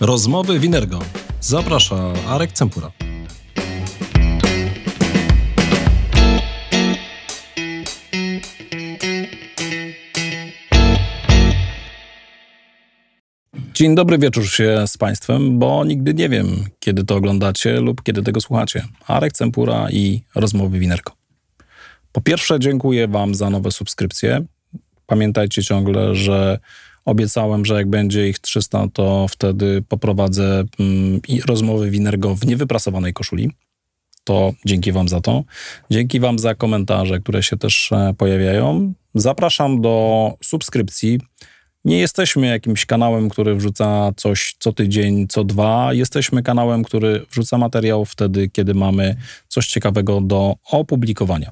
Rozmowy Winergo. Zaprasza Arek Cempura. Dzień dobry wieczór się z Państwem, bo nigdy nie wiem, kiedy to oglądacie lub kiedy tego słuchacie. Arek Cempura i Rozmowy Winerko. Po pierwsze, dziękuję Wam za nowe subskrypcje. Pamiętajcie ciągle, że Obiecałem, że jak będzie ich 300, to wtedy poprowadzę mm, rozmowy Winergo w niewyprasowanej koszuli. To dzięki Wam za to. Dzięki Wam za komentarze, które się też e, pojawiają. Zapraszam do subskrypcji. Nie jesteśmy jakimś kanałem, który wrzuca coś co tydzień, co dwa. Jesteśmy kanałem, który wrzuca materiał wtedy, kiedy mamy coś ciekawego do opublikowania.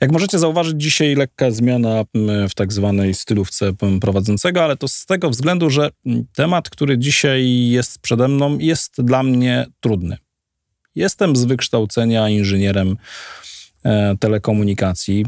Jak możecie zauważyć, dzisiaj lekka zmiana mm, w tak zwanej stylówce mm, prowadzącego, ale to z tego względu, że mm, temat, który dzisiaj jest przede mną, jest dla mnie trudny. Jestem z wykształcenia inżynierem e, telekomunikacji.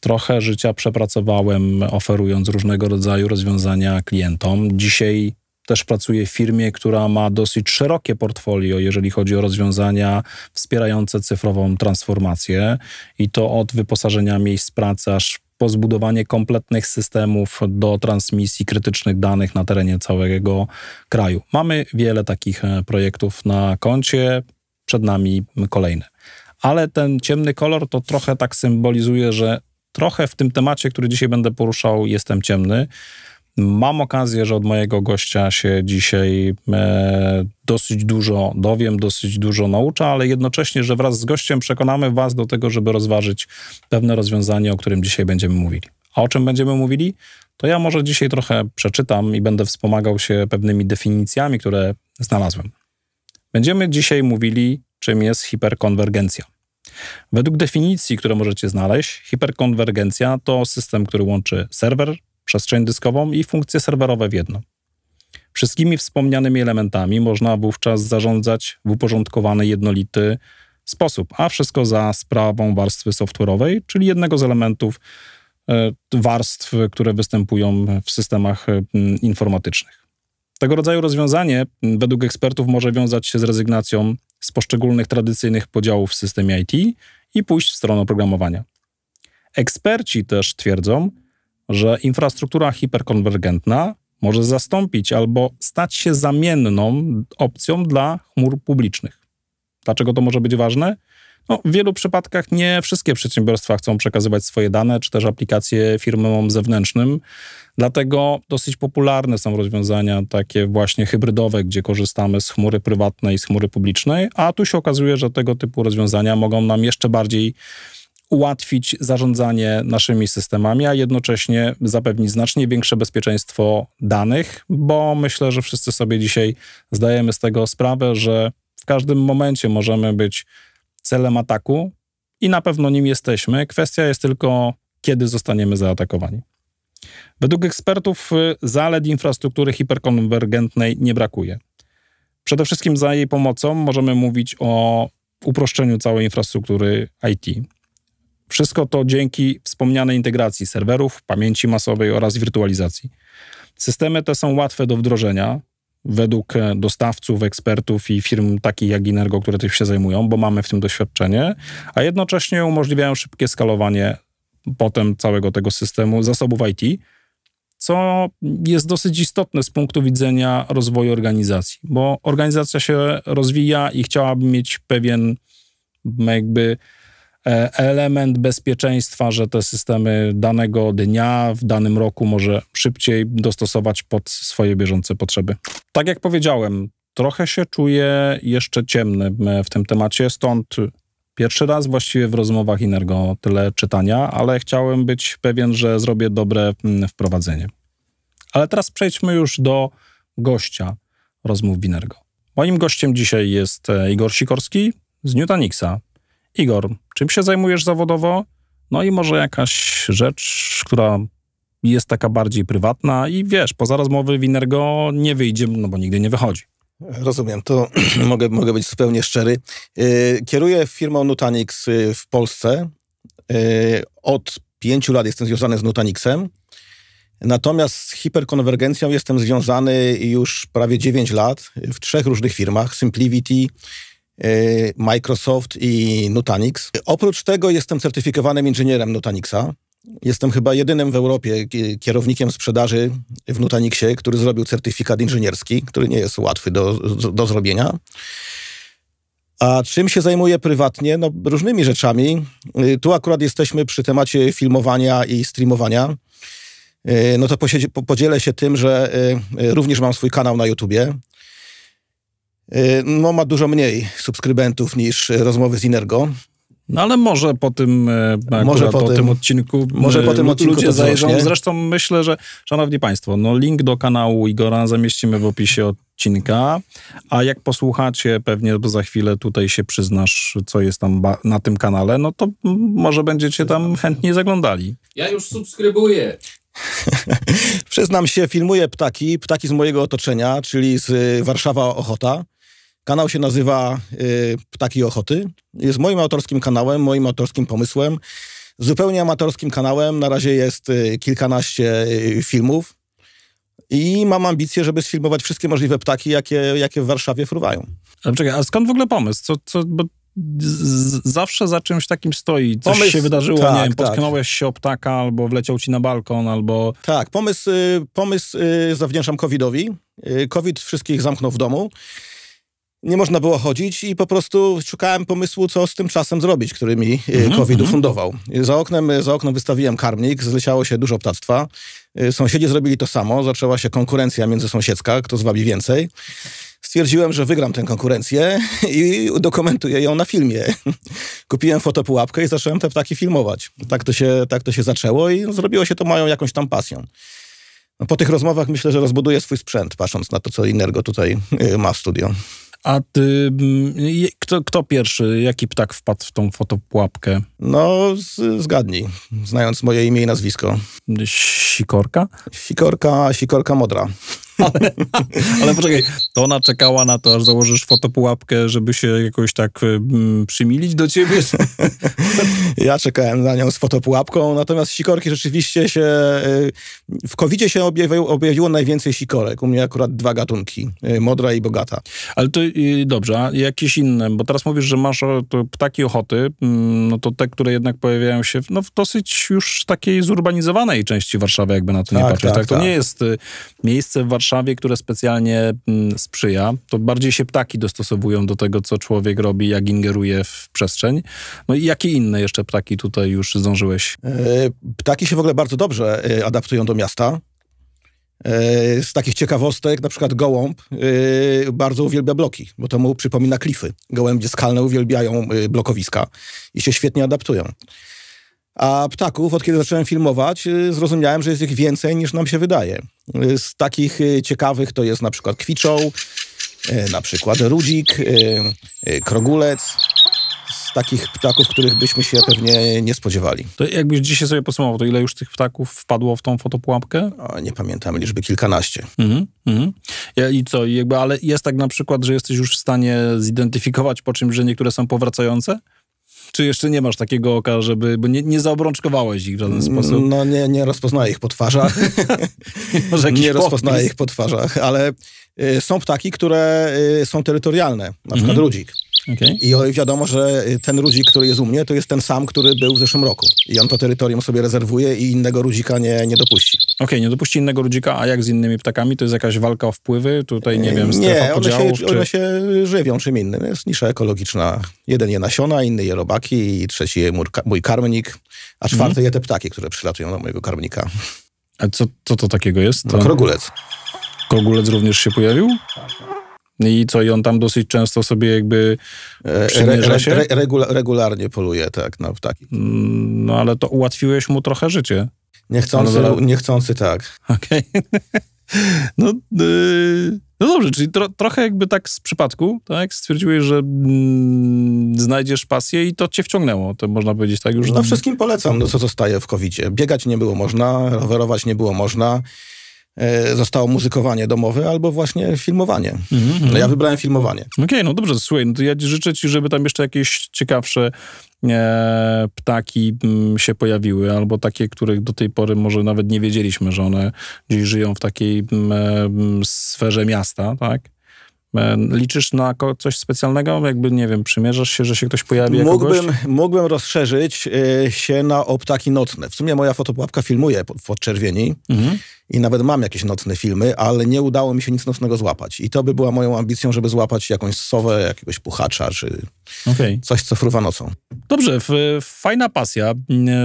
Trochę życia przepracowałem, oferując różnego rodzaju rozwiązania klientom. Dzisiaj też pracuję w firmie, która ma dosyć szerokie portfolio, jeżeli chodzi o rozwiązania wspierające cyfrową transformację i to od wyposażenia miejsc pracy aż po zbudowanie kompletnych systemów do transmisji krytycznych danych na terenie całego kraju. Mamy wiele takich e, projektów na koncie, przed nami kolejne. Ale ten ciemny kolor to trochę tak symbolizuje, że trochę w tym temacie, który dzisiaj będę poruszał, jestem ciemny. Mam okazję, że od mojego gościa się dzisiaj e, dosyć dużo dowiem, dosyć dużo nauczę, ale jednocześnie, że wraz z gościem przekonamy Was do tego, żeby rozważyć pewne rozwiązanie, o którym dzisiaj będziemy mówili. A o czym będziemy mówili? To ja może dzisiaj trochę przeczytam i będę wspomagał się pewnymi definicjami, które znalazłem. Będziemy dzisiaj mówili, czym jest hiperkonwergencja. Według definicji, które możecie znaleźć, hiperkonwergencja to system, który łączy serwer, przestrzeń dyskową i funkcje serwerowe w jedno. Wszystkimi wspomnianymi elementami można wówczas zarządzać w uporządkowany, jednolity sposób, a wszystko za sprawą warstwy software'owej, czyli jednego z elementów e, warstw, które występują w systemach e, informatycznych. Tego rodzaju rozwiązanie według ekspertów może wiązać się z rezygnacją z poszczególnych tradycyjnych podziałów w systemie IT i pójść w stronę oprogramowania. Eksperci też twierdzą, że infrastruktura hiperkonwergentna może zastąpić albo stać się zamienną opcją dla chmur publicznych. Dlaczego to może być ważne? No, w wielu przypadkach nie wszystkie przedsiębiorstwa chcą przekazywać swoje dane, czy też aplikacje firmom zewnętrznym. Dlatego dosyć popularne są rozwiązania takie właśnie hybrydowe, gdzie korzystamy z chmury prywatnej i z chmury publicznej, a tu się okazuje, że tego typu rozwiązania mogą nam jeszcze bardziej ułatwić zarządzanie naszymi systemami, a jednocześnie zapewnić znacznie większe bezpieczeństwo danych, bo myślę, że wszyscy sobie dzisiaj zdajemy z tego sprawę, że w każdym momencie możemy być celem ataku i na pewno nim jesteśmy. Kwestia jest tylko, kiedy zostaniemy zaatakowani. Według ekspertów y, zalet infrastruktury hiperkonwergentnej nie brakuje. Przede wszystkim za jej pomocą możemy mówić o uproszczeniu całej infrastruktury IT. Wszystko to dzięki wspomnianej integracji serwerów, pamięci masowej oraz wirtualizacji. Systemy te są łatwe do wdrożenia według e, dostawców, ekspertów i firm takich jak Inergo, które tym się zajmują, bo mamy w tym doświadczenie, a jednocześnie umożliwiają szybkie skalowanie potem całego tego systemu zasobów IT, co jest dosyć istotne z punktu widzenia rozwoju organizacji, bo organizacja się rozwija i chciałaby mieć pewien jakby E, element bezpieczeństwa, że te systemy danego dnia, w danym roku może szybciej dostosować pod swoje bieżące potrzeby. Tak jak powiedziałem, trochę się czuję jeszcze ciemny e, w tym temacie, stąd pierwszy raz właściwie w rozmowach Inergo tyle czytania, ale chciałem być pewien, że zrobię dobre mm, wprowadzenie. Ale teraz przejdźmy już do gościa rozmów Winergo. Moim gościem dzisiaj jest e, Igor Sikorski z Newtonixa. Igor, czym się zajmujesz zawodowo? No i może jakaś rzecz, która jest taka bardziej prywatna i wiesz, poza rozmowy Winergo nie wyjdzie, no bo nigdy nie wychodzi. Rozumiem, to mogę, mogę być zupełnie szczery. Y, kieruję firmą Nutanix y, w Polsce. Y, od pięciu lat jestem związany z Nutanixem. Natomiast z hiperkonwergencją jestem związany już prawie 9 lat w trzech różnych firmach: Simplivity, Y, Microsoft i Nutanix. Oprócz tego jestem certyfikowanym inżynierem Nutanixa. Jestem chyba jedynym w Europie kierownikiem sprzedaży w Nutanixie, który zrobił certyfikat inżynierski, który nie jest łatwy do, do zrobienia. A czym się zajmuję prywatnie? No, różnymi rzeczami. Y, tu akurat jesteśmy przy temacie filmowania i streamowania. Y, no to podzielę się tym, że również mam swój kanał na YouTubie. Y, no, ma dużo mniej subskrybentów niż y, rozmowy z Inergo. No ale może po tym, y, może po, tym, tym, odcinku może po tym odcinku ludzie zajrzą. Zresztą myślę, że, szanowni państwo, no link do kanału Igora zamieścimy w opisie odcinka, a jak posłuchacie, pewnie za chwilę tutaj się przyznasz, co jest tam na tym kanale, no to może będziecie tam chętnie zaglądali. Ja już subskrybuję. Przyznam się, filmuję ptaki, ptaki z mojego otoczenia, czyli z Warszawa Ochota. Kanał się nazywa y, Ptaki Ochoty. Jest moim autorskim kanałem, moim autorskim pomysłem. Zupełnie amatorskim kanałem. Na razie jest y, kilkanaście y, filmów. I mam ambicje, żeby sfilmować wszystkie możliwe ptaki, jakie, jakie w Warszawie fruwają. Ale czekaj, a skąd w ogóle pomysł? Co, co, bo z, zawsze za czymś takim stoi. Coś pomysł, się wydarzyło, tak, nie wiem, tak. potknąłeś tak. się o ptaka, albo wleciał ci na balkon, albo... Tak, pomysł, pomysł zawdzięczam covidowi. COVID wszystkich zamknął w domu nie można było chodzić i po prostu szukałem pomysłu, co z tym czasem zrobić, który mi e, mhm, COVID mhm. ufundował. Za oknem, e, za oknem wystawiłem karmnik, zleciało się dużo ptactwa. E, sąsiedzi zrobili to samo, zaczęła się konkurencja między międzysąsiedzka, kto zwabi więcej. Stwierdziłem, że wygram tę konkurencję i dokumentuję ją na filmie. Kupiłem fotopułapkę i zacząłem te ptaki filmować. Tak to się, tak to się zaczęło i zrobiło się to moją jakąś tam pasją. No, po tych rozmowach myślę, że rozbuduję swój sprzęt, patrząc na to, co inergo tutaj ma w studio. A ty, mm, kto, kto pierwszy, jaki ptak wpadł w tą fotopułapkę? No, z, zgadnij, znając moje imię i nazwisko. Sikorka? Sikorka, sikorka modra ale, ale poczekaj, to ona czekała na to, aż założysz fotopułapkę, żeby się jakoś tak y, mm, przymilić do ciebie? ja czekałem na nią z fotopułapką, natomiast sikorki rzeczywiście się... Y, w covid się objawiło, objawiło najwięcej sikorek. U mnie akurat dwa gatunki, y, modra i bogata. Ale to dobrze, a jakieś inne? Bo teraz mówisz, że masz ptaki ochoty, mm, no to te, które jednak pojawiają się no, w dosyć już takiej zurbanizowanej części Warszawy, jakby na to nie tak, patrzeć. Tak, tak, to tak. nie jest miejsce w Warszawie, Warszawie, które specjalnie mm, sprzyja. To bardziej się ptaki dostosowują do tego, co człowiek robi, jak ingeruje w przestrzeń. No i jakie inne jeszcze ptaki tutaj już zdążyłeś? E, ptaki się w ogóle bardzo dobrze e, adaptują do miasta. E, z takich ciekawostek, na przykład gołąb bardzo uwielbia bloki, bo to mu przypomina klify. Gołębie skalne uwielbiają blokowiska i się świetnie adaptują. A ptaków, od kiedy zacząłem filmować, y, zrozumiałem, że jest ich więcej niż nam się wydaje. Y, z takich y, ciekawych to jest na przykład kwiczoł, na przykład rudzik, krogulec. Z takich ptaków, których byśmy się pewnie nie spodziewali. To jakbyś dzisiaj sobie posłuchał, to ile już tych ptaków wpadło w tą fotopułapkę? O, nie pamiętam, liczby kilkanaście. Mhm, mhm. I co, jakby, ale jest tak na przykład, że jesteś już w stanie zidentyfikować po czymś, że niektóre są powracające? Czy jeszcze nie masz takiego oka, żeby, bo nie, nie zaobrączkowałeś ich w żaden mm, sposób? No nie, nie rozpoznaję ich po twarzach. Może nie rozpoznaję ich po twarzach, ale y, są ptaki, które y, są terytorialne, na przykład mhm. rudzik. Okay. I wiadomo, że y, ten rudzik, który jest u mnie, to jest ten sam, który był w zeszłym roku. I on to terytorium sobie rezerwuje i innego rudzika nie, nie dopuści. Okej, okay, nie dopuści innego rudzika, a jak z innymi ptakami? To jest jakaś walka o wpływy? Tutaj, nie y, wiem, strefa nie, podziałów? Nie, one, czy... one się żywią czym innym. Jest nisza ekologiczna. Jeden je nasiona, inny je robaki, trzeci je mój karmnik, a czwarty mhm. je te ptaki, które przylatują do mojego karmnika. A co, co to takiego jest? To... No, krogulec. Krogulec również się pojawił? Tak. I co, i on tam dosyć często sobie jakby e, przymierza się? Re, re, regularnie poluje, tak, na no, ptaki. Mm, no, ale to ułatwiłeś mu trochę życie. Niechcący, ale... niechcący tak. Okej. Okay. No, yy, no dobrze, czyli tro, trochę jakby tak z przypadku, tak? Stwierdziłeś, że mm, znajdziesz pasję i to cię wciągnęło, to można powiedzieć tak już. No wszystkim polecam, no co zostaje w covid -zie. Biegać nie było można, rowerować nie było można. E, zostało muzykowanie domowe albo właśnie filmowanie. Mm-hmm. ja mhm. wybrałem filmowanie. Okej, okay, no dobrze, słuchaj, no to ja życzę ci, żeby tam jeszcze jakieś ciekawsze e, ptaki m, mm, się pojawiły, albo takie, których do tej pory może nawet nie wiedzieliśmy, że one gdzieś żyją w takiej m, mm, e, m, mm, sferze miasta, tak? E, liczysz na coś specjalnego? Jakby, nie wiem, przymierzasz się, że się ktoś pojawi jako mógłbym, gość? mógłbym rozszerzyć się na optaki nocne. W sumie moja fotopłapka filmuje w podczerwieni. Mhm i nawet mam jakieś nocne filmy, ale nie udało mi się nic nocnego złapać. I to by była moją ambicją, żeby złapać jakąś sowę, jakiegoś puchacza, czy okay. coś, co fruwa nocą. Dobrze, fajna pasja.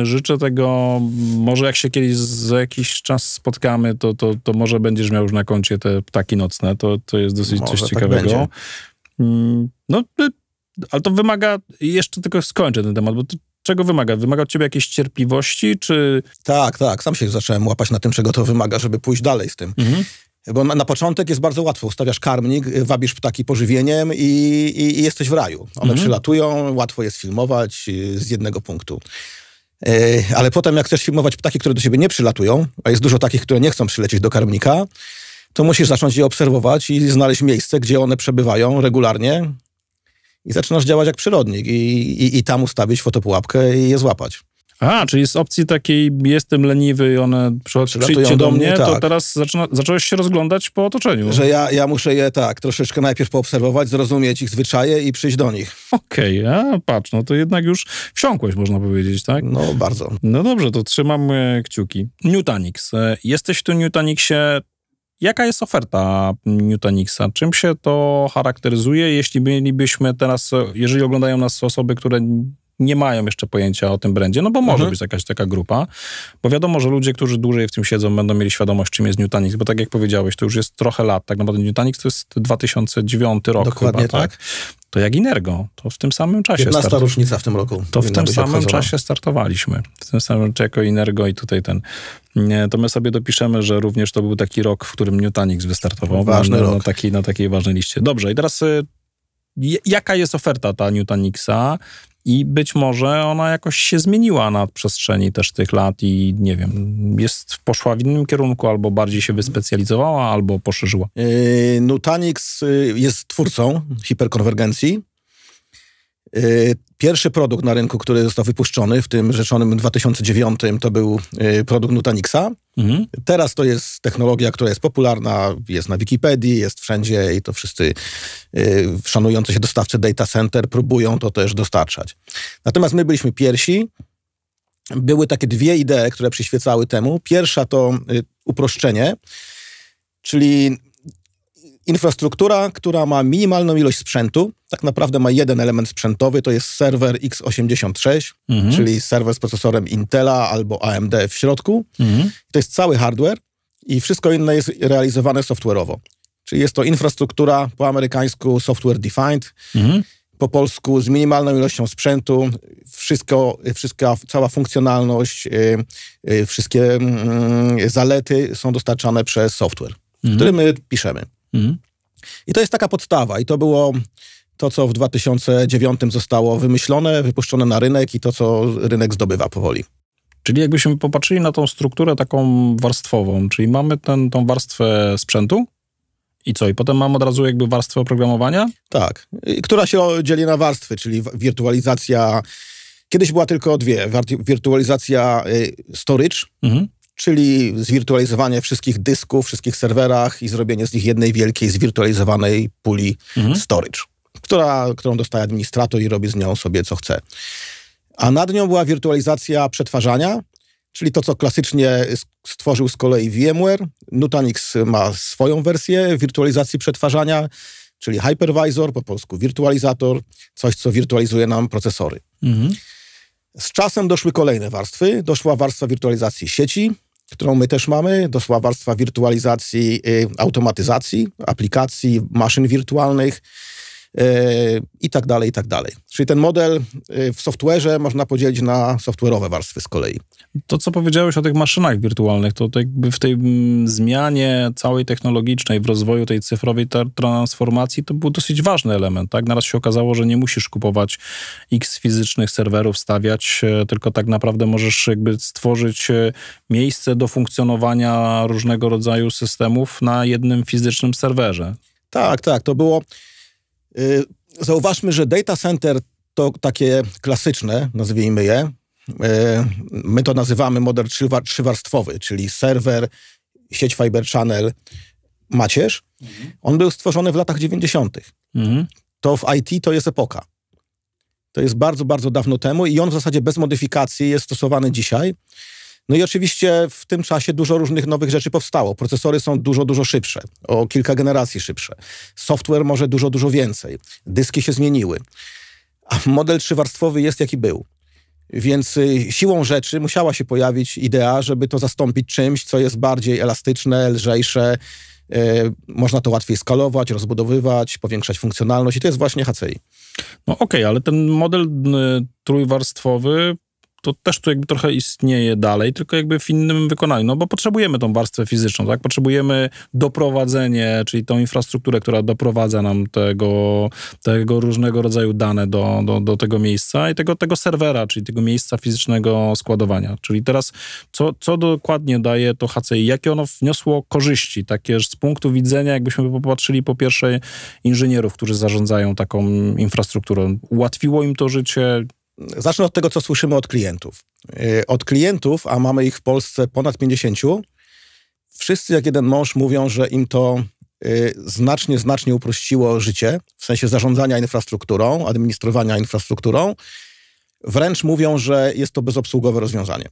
Życzę tego, może jak się kiedyś za jakiś czas spotkamy, to, to, to może będziesz miał już na koncie te ptaki nocne. To, to jest dosyć może coś tak ciekawego. Będzie. Mm, no, y, ale to wymaga, jeszcze tylko skończę ten temat, bo to czego wymaga? Wymaga od ciebie jakiejś cierpliwości, czy... Tak, tak. Sam się zacząłem łapać na tym, czego to wymaga, żeby pójść dalej z tym. Mhm. Bo na, na, początek jest bardzo łatwo. Ustawiasz karmnik, y, wabisz ptaki pożywieniem i, i, i jesteś w raju. One mhm. przylatują, łatwo jest filmować y, z jednego punktu. Yy, ale potem, jak chcesz filmować ptaki, które do siebie nie przylatują, a jest dużo takich, które nie chcą przylecieć do karmnika, to musisz zacząć je obserwować i znaleźć miejsce, gdzie one przebywają regularnie, i zaczynasz działać jak przyrodnik i, i, i tam ustawić fotopułapkę i je złapać. A, czyli z opcji takiej jestem leniwy i one przychodzą do mnie, tak. to teraz zaczyna, zacząłeś się rozglądać po otoczeniu. Że ja, ja muszę je tak, troszeczkę najpierw poobserwować, zrozumieć ich zwyczaje i przyjść do nich. Okej, okay, a patrz, no to jednak już wsiąkłeś, można powiedzieć, tak? No, bardzo. No dobrze, to trzymam kciuki. Nutanix. E, jesteś w tym Nutanixie Jaka jest oferta Nutanixa? Czym się to charakteryzuje, jeśli mielibyśmy teraz, jeżeli oglądają nas osoby, które nie mają jeszcze pojęcia o tym brandzie, no bo może mhm. być jakaś taka grupa, bo wiadomo, że ludzie, którzy dłużej w tym siedzą, będą mieli świadomość, czym jest Nutanix, bo tak jak powiedziałeś, to już jest trochę lat, tak naprawdę Nutanix to jest 2009 rok Dokładnie chyba, tak? tak? to jak Inergo, to w tym samym czasie. 15 start... w tym roku. To w tym samym obchodzona. czasie startowaliśmy. W tym samym czasie jako Inergo i tutaj ten. Nie, to my sobie dopiszemy, że również to był taki rok, w którym Nutanix wystartował. Ważny na, rok. Na, takiej, na takiej ważnej liście. Dobrze, i teraz y, jaka jest oferta ta Newtonixa? I być może ona jakoś się zmieniła na przestrzeni też tych lat i nie wiem, jest, poszła w innym kierunku, albo bardziej się wyspecjalizowała, albo poszerzyła. Yy, Nutanix yy, jest twórcą hiperkonwergencji. Y, pierwszy produkt na rynku, który został wypuszczony w tym rzeczonym 2009, to był y, produkt Nutanix'a. Mhm. Teraz to jest technologia, która jest popularna, jest na Wikipedii, jest wszędzie i to wszyscy y, szanujący się dostawcy data center próbują to też dostarczać. Natomiast my byliśmy pierwsi. Były takie dwie idee, które przyświecały temu. Pierwsza to uproszczenie, czyli Infrastruktura, która ma minimalną ilość sprzętu, tak naprawdę ma jeden element sprzętowy, to jest serwer x86, mhm. czyli serwer z procesorem Intela albo AMD w środku. Mhm. To jest cały hardware i wszystko inne jest realizowane software'owo. Czyli jest to infrastruktura po amerykańsku software defined, mhm. po polsku z minimalną ilością sprzętu, wszystko, cała funkcjonalność, y, y, wszystkie mm, zalety są dostarczane przez software, mhm. który my piszemy. Mhm. I to jest taka podstawa i to było to, co w 2009 zostało wymyślone, wypuszczone na rynek i to, co rynek zdobywa powoli. Czyli jakbyśmy popatrzyli na tą strukturę taką warstwową, czyli mamy ten, tą warstwę sprzętu, i co? I potem mam od razu jakby warstwę oprogramowania? Tak, która się dzieli na warstwy, czyli wirtualizacja. Kiedyś była tylko dwie. Wirtualizacja y, storage, mhm czyli zwirtualizowanie wszystkich dysków, wszystkich serwerach i zrobienie z nich jednej wielkiej, zwirtualizowanej puli mhm. storage, która, którą dostaje administrator i robi z nią sobie co chce. A nad nią była wirtualizacja przetwarzania, czyli to, co klasycznie stworzył z kolei VMware. Nutanix ma swoją wersję wirtualizacji przetwarzania, czyli hypervisor, po polsku wirtualizator, coś, co wirtualizuje nam procesory. Mhm. Z czasem doszły kolejne warstwy. Doszła warstwa wirtualizacji sieci, którą my też mamy. Doszła warstwa wirtualizacji y, automatyzacji, aplikacji, maszyn wirtualnych y, i tak dalej, i tak dalej. Czyli ten model y, w software'ze można podzielić na software'owe warstwy z kolei. To, co powiedziałeś o tych maszynach wirtualnych, to, jakby w tej mm, zmianie całej technologicznej, w rozwoju tej cyfrowej transformacji, to był dosyć ważny element, tak? Naraz się okazało, że nie musisz kupować x fizycznych serwerów, stawiać, e, tylko tak naprawdę możesz jakby stworzyć e, miejsce do funkcjonowania różnego rodzaju systemów na jednym fizycznym serwerze. Tak, tak, to było... Y, zauważmy, że data center to takie klasyczne, nazwijmy je, E, my to nazywamy model trzywarstwowy, czyli serwer, sieć Fiber Channel, macierz. Mhm. On był stworzony w latach 90. Mhm. To w IT to jest epoka. To jest bardzo, bardzo dawno temu i on w zasadzie bez modyfikacji jest stosowany dzisiaj. No i oczywiście w tym czasie dużo różnych nowych rzeczy powstało. Procesory są dużo, dużo szybsze, o kilka generacji szybsze. Software może dużo, dużo więcej. Dyski się zmieniły. A model trzywarstwowy jest jaki był. Więc y, siłą rzeczy musiała się pojawić idea, żeby to zastąpić czymś, co jest bardziej elastyczne, lżejsze. Y, można to łatwiej skalować, rozbudowywać, powiększać funkcjonalność i to jest właśnie HCI. No okej, okay, ale ten model y, trójwarstwowy to też tu jakby trochę istnieje dalej, tylko jakby w innym wykonaniu, no bo potrzebujemy tą warstwę fizyczną, tak? Potrzebujemy doprowadzenie, czyli tą infrastrukturę, która doprowadza nam tego, tego różnego rodzaju dane do, do, do tego miejsca i tego, tego serwera, czyli tego miejsca fizycznego składowania. Czyli teraz, co, co dokładnie daje to HCI, jakie ono wniosło korzyści, takie z punktu widzenia, jakbyśmy popatrzyli po pierwsze inżynierów, którzy zarządzają taką infrastrukturą. Ułatwiło im to życie, Zacznę od tego, co słyszymy od klientów. Y, od klientów, a mamy ich w Polsce ponad 50, wszyscy jak jeden mąż mówią, że im to y, znacznie, znacznie uprościło życie w sensie zarządzania infrastrukturą, administrowania infrastrukturą. Wręcz mówią, że jest to bezobsługowe rozwiązanie.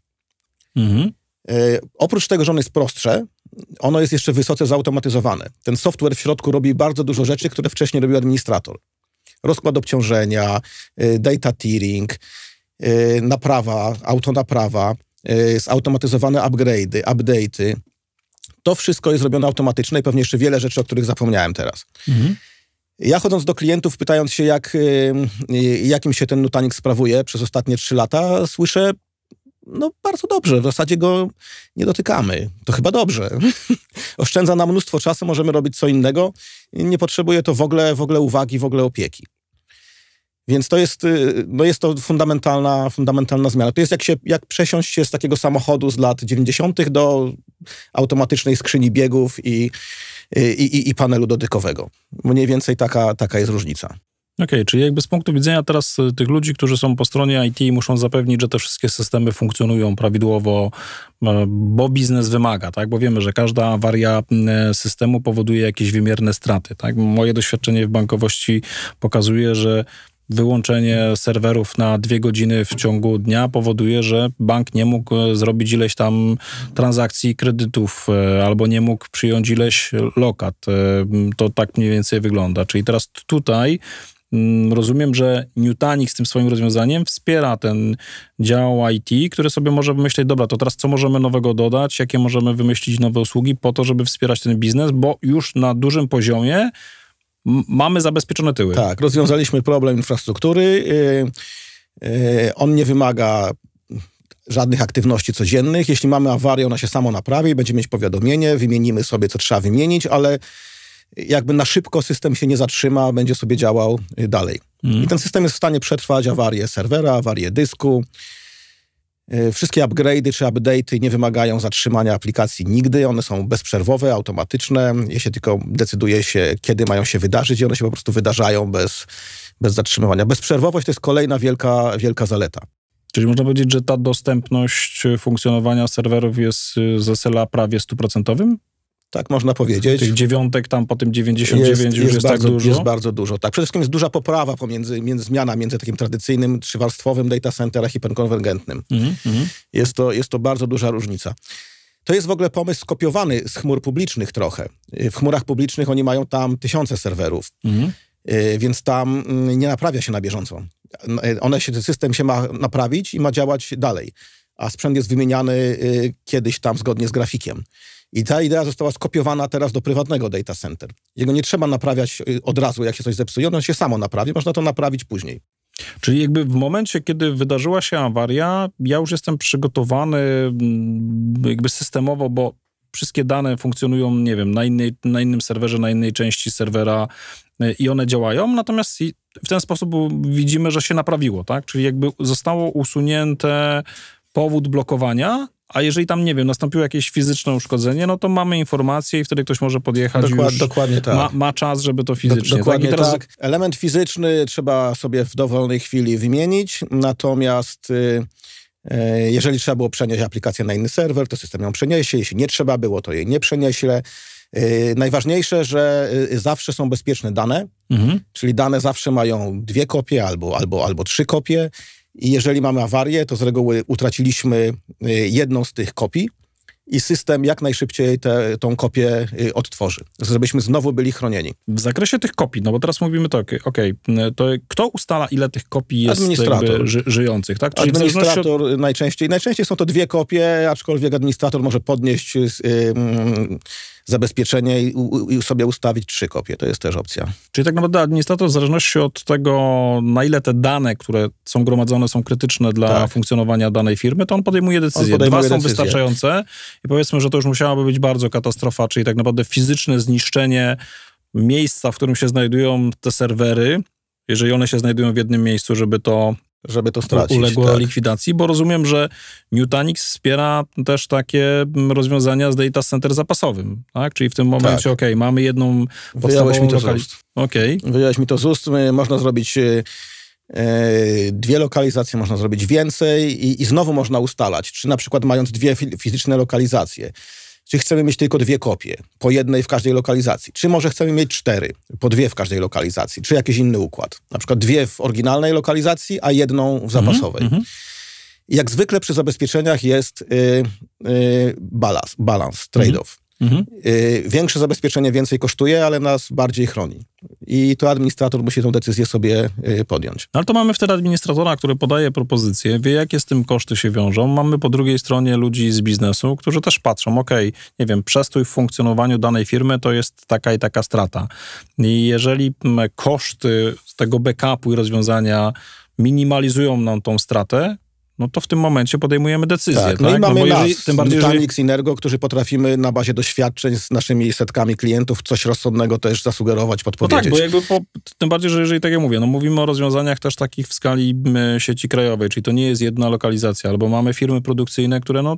Mhm. Y, oprócz tego, że ono jest prostsze, ono jest jeszcze wysoce zautomatyzowane. Ten software w środku robi bardzo dużo rzeczy, które wcześniej robił administrator rozkład obciążenia, y, data tiering, y, naprawa, autonaprawa, y, zautomatyzowane upgrade'y, update'y. To wszystko jest robione automatycznie i pewnie jeszcze wiele rzeczy, o których zapomniałem teraz. Mhm. Ja chodząc do klientów, pytając się, jak, jakim się ten nutanik sprawuje przez ostatnie trzy lata, słyszę no bardzo dobrze, w zasadzie go nie dotykamy. To chyba dobrze. Oszczędza nam mnóstwo czasu, możemy robić co innego. Nie potrzebuje to w ogóle, w ogóle uwagi, w ogóle opieki. Więc to jest, y, no jest to fundamentalna, fundamentalna zmiana. To jest jak, się, jak przesiąść się z takiego samochodu z lat 90. do automatycznej skrzyni biegów i, y, i, i, i panelu dotykowego. Mniej więcej taka, taka jest różnica. Okej, okay, czyli jakby z punktu widzenia teraz y, tych ludzi, którzy są po stronie IT, i muszą zapewnić, że te wszystkie systemy funkcjonują prawidłowo, e, bo biznes wymaga, tak? Bo wiemy, że każda awaria e, systemu powoduje jakieś wymierne straty, tak? Moje doświadczenie w bankowości pokazuje, że wyłączenie serwerów na dwie godziny w ciągu dnia powoduje, że bank nie mógł e, zrobić ileś tam transakcji kredytów albo nie mógł przyjąć ileś lokat. To tak mniej więcej wygląda. Czyli teraz tutaj Mm, rozumiem, że Nutanix tym swoim rozwiązaniem wspiera ten dział IT, który sobie może wymyśleć, dobra, to teraz co możemy nowego dodać, jakie możemy wymyślić nowe usługi po to, żeby wspierać ten biznes, bo już na dużym poziomie mamy zabezpieczone tyły. Tak, rozwiązaliśmy problem infrastruktury. Yy, yy, on nie wymaga żadnych aktywności codziennych. Jeśli mamy awarię, ona się samo naprawi, będzie mieć powiadomienie, wymienimy sobie, co trzeba wymienić, ale jakby na szybko system się nie zatrzyma, będzie sobie działał y, dalej. Mm. I ten system jest w stanie przetrwać awarię serwera, awarię dysku. Y, wszystkie upgrade'y czy update'y nie wymagają zatrzymania aplikacji nigdy, one są bezprzerwowe, automatyczne, jeśli tylko decyduje się, kiedy mają się wydarzyć i one się po prostu wydarzają bez, bez zatrzymywania. Bezprzerwowość to jest kolejna wielka, wielka zaleta. Czyli można powiedzieć, że ta dostępność funkcjonowania serwerów jest y, zasela prawie stuprocentowym? Tak można powiedzieć. Tych dziewiątek tam po tym 99 jest, już jest, jest tak bardzo, tak dużo? Jest bardzo dużo, tak. Przede wszystkim jest duża poprawa pomiędzy, między, zmiana między takim tradycyjnym, trzywarstwowym data center hiperkonwergentnym. Mm -hmm. Jest, to, jest to bardzo duża różnica. To jest w ogóle pomysł skopiowany z chmur publicznych trochę. W chmurach publicznych oni mają tam tysiące serwerów, mm -hmm. więc tam mm, nie naprawia się na bieżąco. Y, one się, system się ma naprawić i ma działać dalej, a sprzęt jest wymieniany y, kiedyś tam zgodnie z grafikiem. I ta idea została skopiowana teraz do prywatnego data center. Jego nie trzeba naprawiać y, od razu, jak się coś zepsuje, ono się samo naprawi, można to naprawić później. Czyli jakby w momencie, kiedy wydarzyła się awaria, ja już jestem przygotowany mm, jakby systemowo, bo wszystkie dane funkcjonują, nie wiem, na, innej, na innym serwerze, na innej części serwera y, i one działają, natomiast w ten sposób widzimy, że się naprawiło, tak? Czyli jakby zostało usunięte powód blokowania, a jeżeli tam, nie wiem, nastąpiło jakieś fizyczne uszkodzenie, no to mamy informację i wtedy ktoś może podjechać Dokład, Dokładnie tak. Ma, ma, czas, żeby to fizycznie. Do, tak? dokładnie tak? Teraz... tak. Element fizyczny trzeba sobie w dowolnej chwili wymienić, natomiast... Y, y, jeżeli trzeba było przenieść aplikację na inny serwer, to system ją przeniesie. Jeśli nie trzeba było, to jej nie przenieśle. Y, najważniejsze, że zawsze są bezpieczne dane, mhm. czyli dane zawsze mają dwie kopie albo, albo, albo trzy kopie. I jeżeli mamy awarię, to z reguły utraciliśmy y, jedną z tych kopii i system jak najszybciej tę kopię y, odtworzy, żebyśmy znowu byli chronieni. W zakresie tych kopii, no bo teraz mówimy tak, okej, okay, to kto ustala, ile tych kopii jest administrator. Ży, żyjących, tak? Czyli administrator od... najczęściej, najczęściej są to dwie kopie, aczkolwiek administrator może podnieść... Yy, zabezpieczenie i, i, sobie ustawić trzy kopie. To jest też opcja. Czyli tak naprawdę administrator w zależności od tego, na ile te dane, które są gromadzone, są krytyczne dla tak. funkcjonowania danej firmy, to on podejmuje decyzję. Dwa są wystarczające i powiedzmy, że to już musiałaby być bardzo katastrofa, czyli tak naprawdę fizyczne zniszczenie miejsca, w którym się znajdują te serwery, jeżeli one się znajdują w jednym miejscu, żeby to żeby to stracić. Uległo tak. likwidacji, bo rozumiem, że Nutanix wspiera też takie mm, rozwiązania z data center zapasowym, tak? Czyli w tym momencie, tak. ok, mamy jedną Wyjąłeś mi to z ust. Okay. Wyjąłeś mi to z ust. Można zrobić e, e, dwie lokalizacje, można zrobić więcej i, i znowu można ustalać, czy na przykład mając dwie fizyczne lokalizacje czy chcemy mieć tylko dwie kopie, po jednej w każdej lokalizacji? Czy może chcemy mieć cztery, po dwie w każdej lokalizacji? Czy jakiś inny układ? Na przykład dwie w oryginalnej lokalizacji, a jedną w mhm, zapasowej. Mm -hmm. Jak zwykle przy zabezpieczeniach jest y, y, balans, balans mhm. trade-off. Mhm. Y, większe zabezpieczenie więcej kosztuje, ale nas bardziej chroni. I to administrator musi tę decyzję sobie y, podjąć. No ale to mamy wtedy administratora, który podaje propozycje, wie jakie z tym koszty się wiążą. Mamy po drugiej stronie ludzi z biznesu, którzy też patrzą, ok, nie wiem, przestój w funkcjonowaniu danej firmy to jest taka i taka strata. I jeżeli koszty z tego backupu i rozwiązania minimalizują nam tą stratę, no to w tym momencie podejmujemy decyzję. Tak, no tak? No i mamy nas, tym bardziej, Nutanix, jeżeli... Inergo, którzy potrafimy na bazie doświadczeń z naszymi setkami klientów coś rozsądnego też zasugerować, podpowiedzieć. No tak, bo jakby po, tym bardziej, że jeżeli, tak jak mówię, no mówimy o rozwiązaniach też takich w skali sieci krajowej, czyli to nie jest jedna lokalizacja, albo mamy firmy produkcyjne, które no,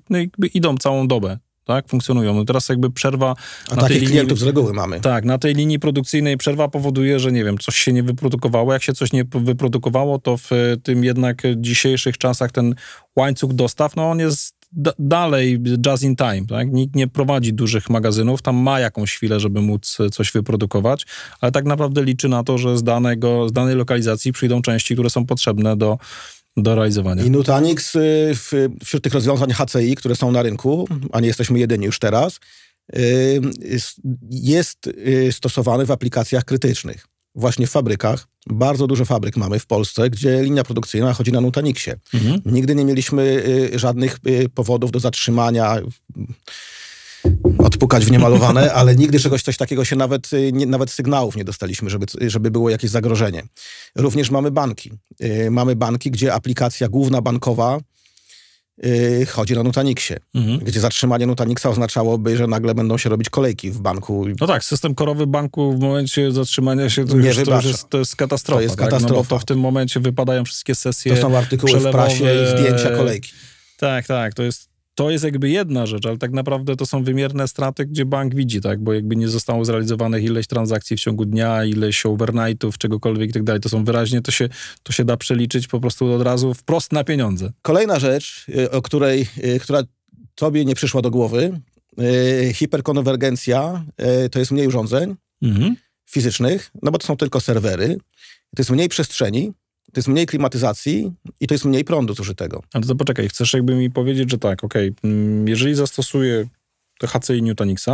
idą całą dobę tak, funkcjonują. No teraz jakby przerwa... A takich linii, klientów z reguły mamy. Tak, na tej linii produkcyjnej przerwa powoduje, że nie wiem, coś się nie wyprodukowało. Jak się coś nie wyprodukowało, to w e, tym jednak dzisiejszych czasach ten łańcuch dostaw, no on jest dalej just in time, tak? Nikt nie prowadzi dużych magazynów, tam ma jakąś chwilę, żeby móc e, coś wyprodukować, ale tak naprawdę liczy na to, że z, danego, z danej lokalizacji przyjdą części, które są potrzebne do, do realizowania. I Nutanix y, w, wśród tych rozwiązań HCI, które są na rynku, a nie jesteśmy jedyni już teraz, y, jest y, stosowany w aplikacjach krytycznych. Właśnie w fabrykach. Bardzo dużo fabryk mamy w Polsce, gdzie linia produkcyjna chodzi na Nutanixie. Mhm. Nigdy nie mieliśmy żadnych powodów do zatrzymania odpukać w niemalowane, ale nigdy czegoś coś takiego się nawet, y, nie, nawet sygnałów nie dostaliśmy, żeby, żeby było jakieś zagrożenie. Również mamy banki. Yy, mamy banki, gdzie aplikacja główna bankowa yy, chodzi na Nutanixie, mhm. gdzie zatrzymanie Nutanixa oznaczałoby, że nagle będą się robić kolejki w banku. No tak, system korowy banku w momencie zatrzymania się to, już, to, jest, to jest katastrofa. To jest tak? No katastrofa. No to w tym momencie wypadają wszystkie sesje To są artykuły w prasie i zdjęcia kolejki. Tak, tak, to jest to jest jakby jedna rzecz, ale tak naprawdę to są wymierne straty, gdzie bank widzi, tak, bo jakby nie zostało zrealizowanych ileś transakcji w ciągu dnia, ileś overnightów, czegokolwiek i tak dalej. To są wyraźnie, to się, to się da przeliczyć po prostu od razu wprost na pieniądze. Kolejna rzecz, y, o której, y, która tobie nie przyszła do głowy, y, hiperkonwergencja, to jest mniej urządzeń mhm. fizycznych, no bo to są tylko serwery, to jest mniej przestrzeni, to jest mniej klimatyzacji i to jest mniej prądu zużytego. Ale to poczekaj, chcesz jakby mi powiedzieć, że tak, okej, okay, mm, jeżeli zastosuję HC i Newtonixa,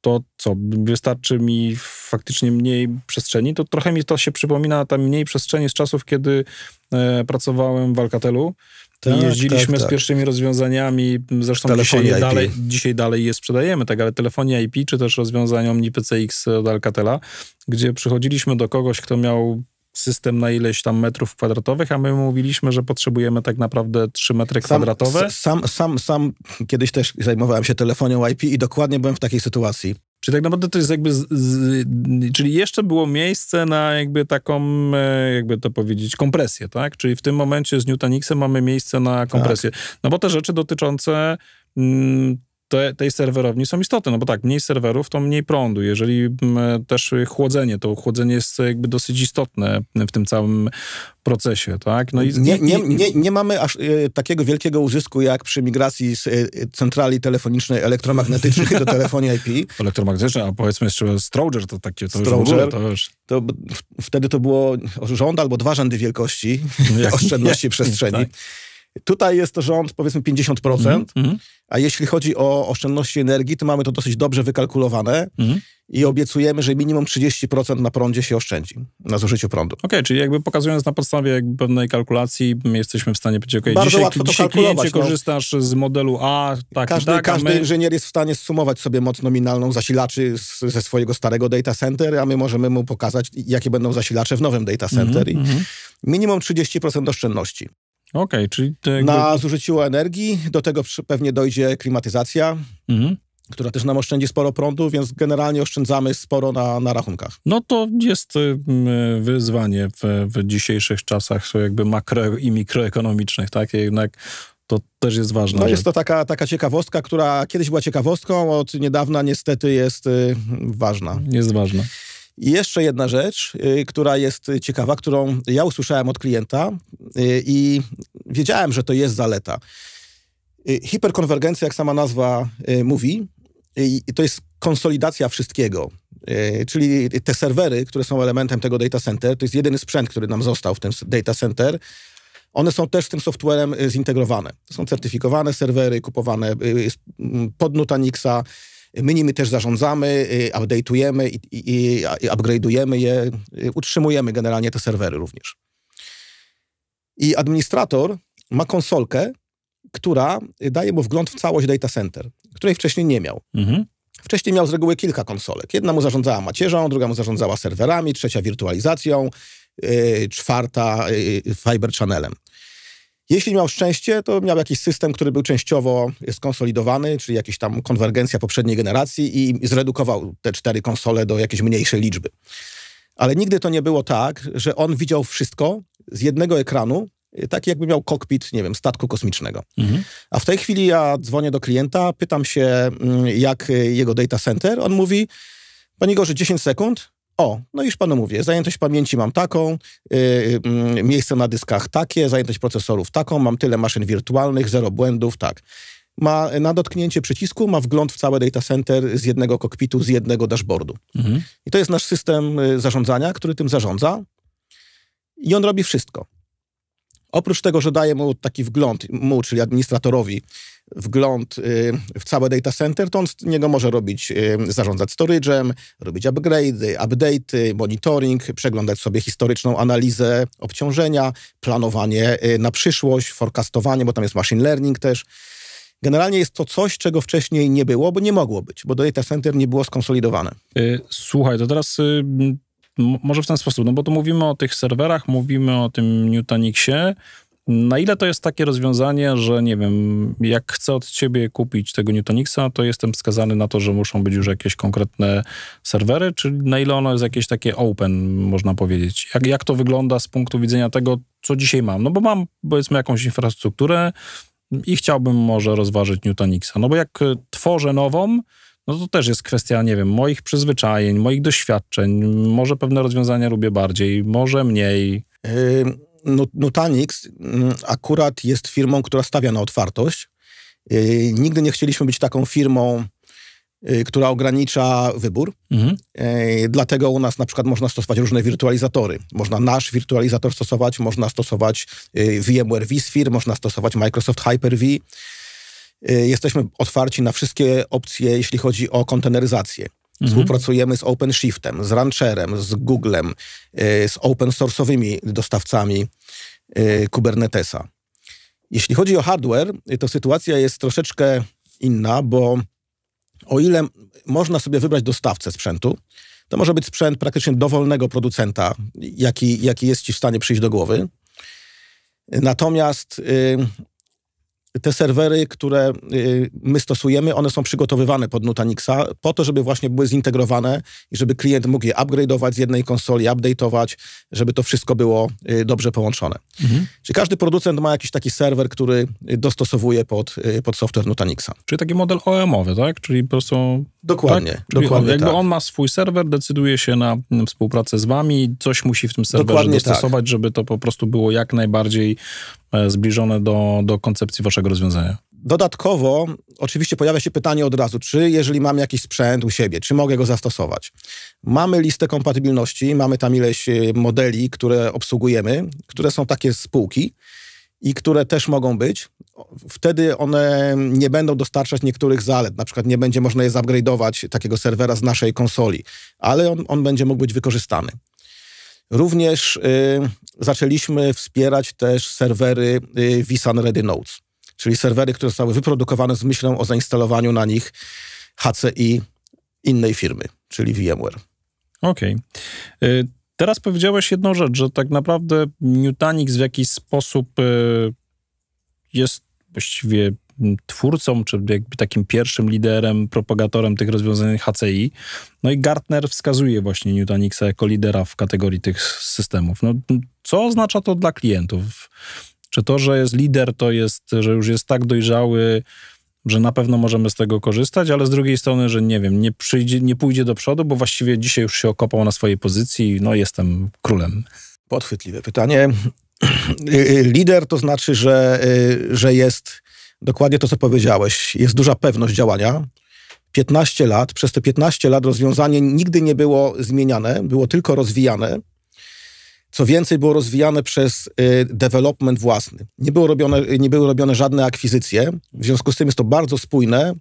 to co, wystarczy mi faktycznie mniej przestrzeni? To trochę mi to się przypomina, ta mniej przestrzeni z czasów, kiedy e, pracowałem w Alcatelu, tak, jeździliśmy tak, tak. z pierwszymi rozwiązaniami, zresztą dzisiaj dalej, dzisiaj dalej je sprzedajemy, tak, ale telefonia IP, czy też rozwiązania OmniPCX od Alcatela, gdzie przychodziliśmy do kogoś, kto miał system na ileś tam metrów kwadratowych, a my mówiliśmy, że potrzebujemy tak naprawdę 3 metry kwadratowe. Sam, sam, sam kiedyś też zajmowałem się telefonią IP y i dokładnie byłem w takiej sytuacji. Czyli tak naprawdę to jest jakby, z, z, czyli jeszcze było miejsce na jakby taką, e, jakby to powiedzieć, kompresję, tak? Czyli w tym momencie z Newtonixem mamy miejsce na tak. kompresję. Tak. No bo te rzeczy dotyczące mm, te, tej serwerowni są istotne, no bo tak, mniej serwerów to mniej prądu, jeżeli mm, też chłodzenie, to chłodzenie jest e, jakby dosyć istotne w tym całym procesie, tak? No i, nie, nie, nie, nie mamy aż e, takiego wielkiego uzysku jak przy migracji z e, centrali telefonicznej elektromagnetycznej do telefonii IP. Elektromagnetycznej, a powiedzmy jeszcze Stroger to takie, to Stroger, już, to już... To wtedy to było rząd albo dwa rzędy wielkości no oszczędności przestrzeni. Tak. Tutaj jest rząd powiedzmy 50%, mm -hmm. a jeśli chodzi o oszczędności energii, to mamy to dosyć dobrze wykalkulowane mm -hmm. i obiecujemy, że minimum 30% na prądzie się oszczędzi, na zużyciu prądu. Okej, okay, czyli jakby pokazując na podstawie jakby pewnej kalkulacji, jesteśmy w stanie powiedzieć, okay, Bardzo dzisiaj, łatwo to dzisiaj no. korzystasz z modelu A, tak każdy, tak, Każdy my... inżynier jest w stanie zsumować sobie moc nominalną zasilaczy z, ze swojego starego data center, a my możemy mu pokazać, jakie będą zasilacze w nowym data center. Mm -hmm, minimum 30% oszczędności. Okej, okay, czyli... Jakby... Na zużyciu energii, do tego pewnie dojdzie klimatyzacja. Mhm która też nam oszczędzi sporo prądu, więc generalnie oszczędzamy sporo na, na rachunkach. No to jest mm, wyzwanie w, w dzisiejszych czasach jakby makro i mikroekonomicznych, tak? Jednak to też jest ważne. No jest to taka, taka ciekawostka, która kiedyś była ciekawostką, od niedawna niestety jest y, ważna. Jest ważna. I jeszcze jedna rzecz, y, która jest ciekawa, którą ja usłyszałem od klienta y, i wiedziałem, że to jest zaleta. Y, hiperkonwergencja, jak sama nazwa mówi, to jest konsolidacja wszystkiego. Czyli te serwery, które są elementem tego data center, to jest jedyny sprzęt, który nam został w tym data center. One są też z tym softwarem zintegrowane. Są certyfikowane serwery, kupowane pod Nutanixa. My nimi też zarządzamy, y, update'ujemy i, i, i upgrade'ujemy je, y, utrzymujemy generalnie te serwery również. I administrator ma konsolkę, która daje mu wgląd w całość data center, której wcześniej nie miał. Mhm. Wcześniej miał z reguły kilka konsolek. Jedna mu zarządzała macierzą, druga mu zarządzała serwerami, trzecia wirtualizacją, yy, czwarta yy, Fiber Channelem. Jeśli miał szczęście, to miał jakiś system, który był częściowo skonsolidowany, czyli jakaś tam konwergencja poprzedniej generacji i zredukował te cztery konsole do jakiejś mniejszej liczby. Ale nigdy to nie było tak, że on widział wszystko z jednego ekranu, y, tak jakby miał kokpit, nie wiem, statku kosmicznego. Mhm. A w tej chwili ja dzwonię do klienta, pytam się, mm, jak y, jego data center. On mówi, panie Gorze, 10 sekund, o, no już panu mówię, zajętość pamięci mam taką, yy, miejsce na dyskach takie, zajętość procesorów taką, mam tyle maszyn wirtualnych, zero błędów, tak. Ma na dotknięcie przycisku, ma wgląd w całe data center z jednego kokpitu, z jednego dashboardu. Mhm. I to jest nasz system y, zarządzania, który tym zarządza. I on robi wszystko. Oprócz tego, że daje mu taki wgląd, mu, czyli administratorowi, wgląd y, w całe data center, to on z niego może robić, y, zarządzać storage'em, robić upgrade'y, update'y, monitoring, przeglądać sobie historyczną analizę obciążenia, planowanie y, na przyszłość, forecastowanie, bo tam jest machine learning też. Generalnie jest to coś, czego wcześniej nie było, bo nie mogło być, bo data center nie było skonsolidowane. Słuchaj, to teraz może w ten sposób, no bo tu mówimy o tych serwerach, mówimy o tym Nutanixie, na ile to jest takie rozwiązanie, że nie wiem, jak chcę od ciebie kupić tego Newtonixa, to jestem skazany na to, że muszą być już jakieś konkretne serwery, czy na ile ono jest jakieś takie open, można powiedzieć? Jak, jak to wygląda z punktu widzenia tego, co dzisiaj mam? No bo mam, powiedzmy, jakąś infrastrukturę i chciałbym może rozważyć Newtonixa. No bo jak tworzę nową, no to też jest kwestia, nie wiem, moich przyzwyczajeń, moich doświadczeń. Może pewne rozwiązania lubię bardziej, może mniej. Yy, Nutanix mm, akurat jest firmą, która stawia na otwartość. Yy, nigdy nie chcieliśmy być taką firmą, yy, która ogranicza wybór. Mhm. Yy, dlatego u nas na przykład można stosować różne wirtualizatory. Można nasz wirtualizator stosować, można stosować VMware vSphere, można stosować Microsoft Hyper-V. Jesteśmy otwarci na wszystkie opcje, jeśli chodzi o konteneryzację. Mhm. Współpracujemy z OpenShiftem, z Rancherem, z Googlem, z open source'owymi dostawcami Y, Kubernetesa. Jeśli chodzi o hardware, to sytuacja jest troszeczkę inna, bo o ile można sobie wybrać dostawcę sprzętu, to może być sprzęt praktycznie dowolnego producenta, jaki, jaki jest ci w stanie przyjść do głowy. Natomiast y, te serwery, które y, my stosujemy, one są przygotowywane pod Nutanixa po to, żeby właśnie były zintegrowane i żeby klient mógł je upgrade'ować z jednej konsoli, update'ować, żeby to wszystko było y, dobrze połączone. Mhm. Czyli każdy producent ma jakiś taki serwer, który y, dostosowuje pod, pod software Nutanixa. Czyli taki model OEM-owy, tak? Czyli po prostu Dokładnie. Tak? dokładnie jakby tak. on ma swój serwer, decyduje się na mm, współpracę z wami, coś musi w tym serwerze dokładnie tak. dostosować, tak. żeby to po prostu było jak najbardziej e, zbliżone do, do koncepcji waszego rozwiązania. Dodatkowo, oczywiście pojawia się pytanie od razu, czy jeżeli mam jakiś sprzęt u siebie, czy mogę go zastosować? Mamy listę kompatybilności, mamy tam ileś e, modeli, które obsługujemy, które są takie spółki, i które też mogą być, wtedy one nie będą dostarczać niektórych zalet. Na przykład nie będzie można je zupgrade'ować takiego serwera z naszej konsoli, ale on, on będzie mógł być wykorzystany. Również y, zaczęliśmy wspierać też serwery y, vSAN Ready Nodes, czyli serwery, które zostały wyprodukowane z myślą o zainstalowaniu na nich HCI innej firmy, czyli VMware. Okej. Okay. Teraz powiedziałeś jedną rzecz, że tak naprawdę Nutanix w jakiś sposób e, jest właściwie twórcą, czy jakby takim pierwszym liderem, propagatorem tych rozwiązań HCI. No i Gartner wskazuje właśnie Nutanixa jako lidera w kategorii tych systemów. No, co oznacza to dla klientów? Czy to, że jest lider, to jest, że już jest tak dojrzały że na pewno możemy z tego korzystać, ale z drugiej strony, że nie wiem, nie, przyjdzie, nie pójdzie do przodu, bo właściwie dzisiaj już się okopał na swojej pozycji i no jestem królem. Podchwytliwe pytanie. Y, y, lider to znaczy, że, y, że jest dokładnie to, co powiedziałeś. Jest duża pewność działania. 15 lat, przez te 15 lat rozwiązanie nigdy nie było zmieniane, było tylko rozwijane. Co więcej, było rozwijane przez y, development własny. Nie, było robione, nie były robione żadne akwizycje, w związku z tym jest to bardzo spójne,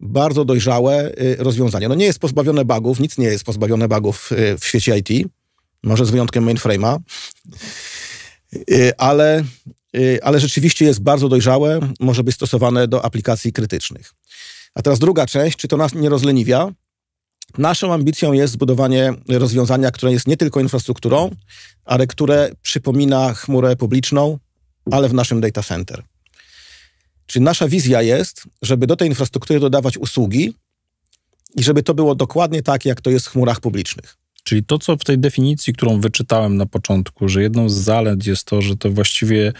bardzo dojrzałe y, rozwiązanie. No nie jest pozbawione bugów, nic nie jest pozbawione bugów y, w świecie IT, może z wyjątkiem mainframe'a, ale, ale rzeczywiście jest bardzo dojrzałe, może być stosowane do aplikacji krytycznych. A teraz druga część, czy to nas nie rozleniwia? Naszą ambicją jest zbudowanie rozwiązania, które jest nie tylko infrastrukturą, ale które przypomina chmurę publiczną, ale w naszym data center. Czyli nasza wizja jest, żeby do tej infrastruktury dodawać usługi i żeby to było dokładnie tak, jak to jest w chmurach publicznych. Czyli to, co w tej definicji, którą wyczytałem na początku, że jedną z zalet jest to, że to właściwie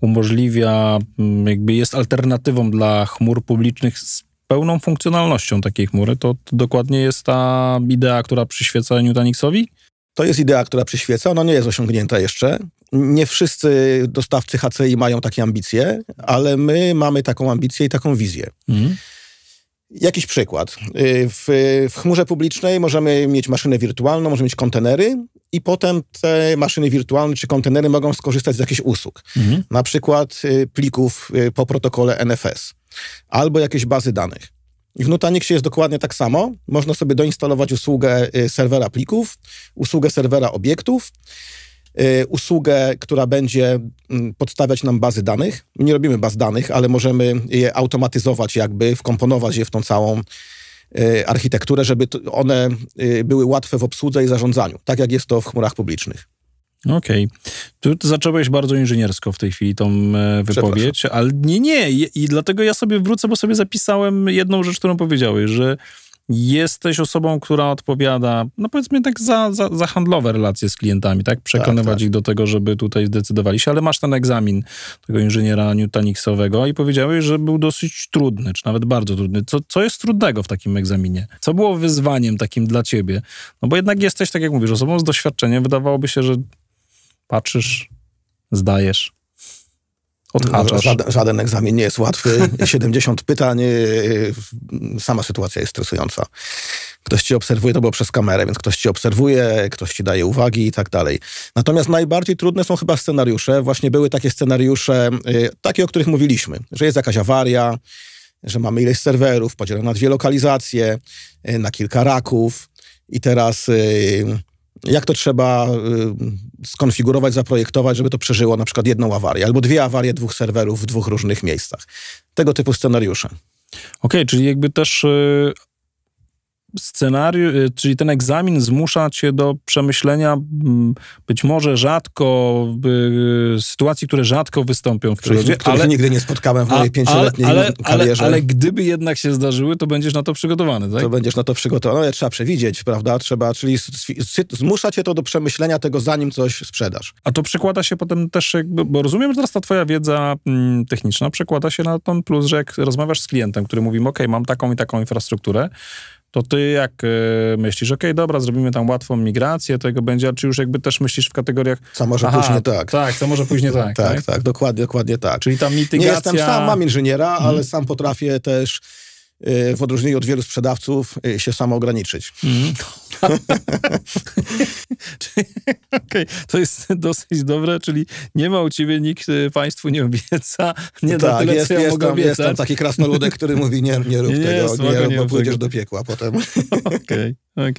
umożliwia, mm, jakby jest alternatywą dla chmur publicznych z pełną funkcjonalnością takiej chmury. To dokładnie jest ta idea, która przyświeca Nutanixowi? To jest idea, która przyświeca, ona nie jest osiągnięta jeszcze. Nie wszyscy dostawcy HCI mają takie ambicje, ale my mamy taką ambicję i taką wizję. Mhm. Jakiś przykład. Y, w, w, chmurze publicznej możemy mieć maszynę wirtualną, możemy mieć kontenery i potem te maszyny wirtualne czy kontenery mogą skorzystać z jakichś usług, mhm. na przykład y, plików y, po protokole NFS albo jakieś bazy danych. I w Nutanixie jest dokładnie tak samo. Można sobie doinstalować usługę y, serwera plików, usługę serwera obiektów, y, usługę, która będzie mm, podstawiać nam bazy danych. nie robimy baz danych, ale możemy je automatyzować, jakby wkomponować je w tą całą y, architekturę, żeby one były łatwe w obsłudze i zarządzaniu, tak jak jest to w chmurach publicznych. Okej. Okay. Tu zacząłeś bardzo inżyniersko w tej chwili tą e, wypowiedź, ale nie, nie. I dlatego ja sobie wrócę, bo sobie zapisałem jedną rzecz, którą powiedziałeś, że jesteś osobą, która odpowiada, no powiedzmy tak, za, za, za handlowe relacje z klientami, tak? Przekonywać tak, tak. ich do tego, żeby tutaj zdecydowali się, ale masz ten egzamin tego inżyniera Nutanixowego i powiedziałeś, że był dosyć trudny, czy nawet bardzo trudny. Co, co jest trudnego w takim egzaminie? Co było wyzwaniem takim dla ciebie? No bo jednak jesteś, tak jak mówisz, osobą z doświadczeniem. Wydawałoby się, że patrzysz, zdajesz, Żaden, żaden egzamin nie jest łatwy. 70 pytań, y, y, sama sytuacja jest stresująca. Ktoś ci obserwuje, to było przez kamerę, więc ktoś ci obserwuje, ktoś ci daje uwagi i tak dalej. Natomiast najbardziej trudne są chyba scenariusze. Właśnie były takie scenariusze, y, takie, o których mówiliśmy, że jest jakaś awaria, że mamy ileś serwerów podzielonych na dwie lokalizacje, na kilka raków i teraz jak to trzeba y, skonfigurować, zaprojektować, żeby to przeżyło na przykład jedną awarię albo dwie awarie dwóch serwerów w dwóch różnych miejscach. Tego typu scenariusze. Okej, okay, czyli jakby też y, scenariusz, y, czyli ten egzamin zmusza cię do przemyślenia mm, być może rzadko y, sytuacji, które rzadko wystąpią w przyszłości. Których ale nigdy nie spotkałem w mojej a, pięcioletniej ale, no, karierze. Ale, ale, gdyby jednak się zdarzyły, to będziesz na to przygotowany, tak? To będziesz na to przygotowany, no, ale trzeba przewidzieć, prawda? Trzeba, czyli zmusza cię to do przemyślenia tego, zanim coś sprzedasz. A to przekłada się potem też, jakby, bo rozumiem, że teraz ta twoja wiedza mm, techniczna przekłada się na ten plus, że jak rozmawiasz z klientem, który mówi, ok, mam taką i taką infrastrukturę, to ty jak y, myślisz, okej, okay, dobra, zrobimy tam łatwą migrację tego będzie, czy już jakby też myślisz w kategoriach... Co może aha, później tak. Tak, co może później tak. tak, tak, tak, dokładnie, dokładnie tak. Czyli tam mitygacja... Nie jestem sam, mam inżyniera, hmm. ale mhm. sam potrafię też Y, w odróżnieniu od wielu sprzedawców y, się samo ograniczyć. Mm. okay. To jest dosyć dobre, czyli nie ma u ciebie nikt y, państwu nie obieca, nie no tak, tyle, jest, co ja jest, tam, jest tam taki krasnoludek, który mówi nie, nie rób nie, tego, nie, rób, nie bo pójdziesz tego. do piekła potem. Okej, okej. Okay,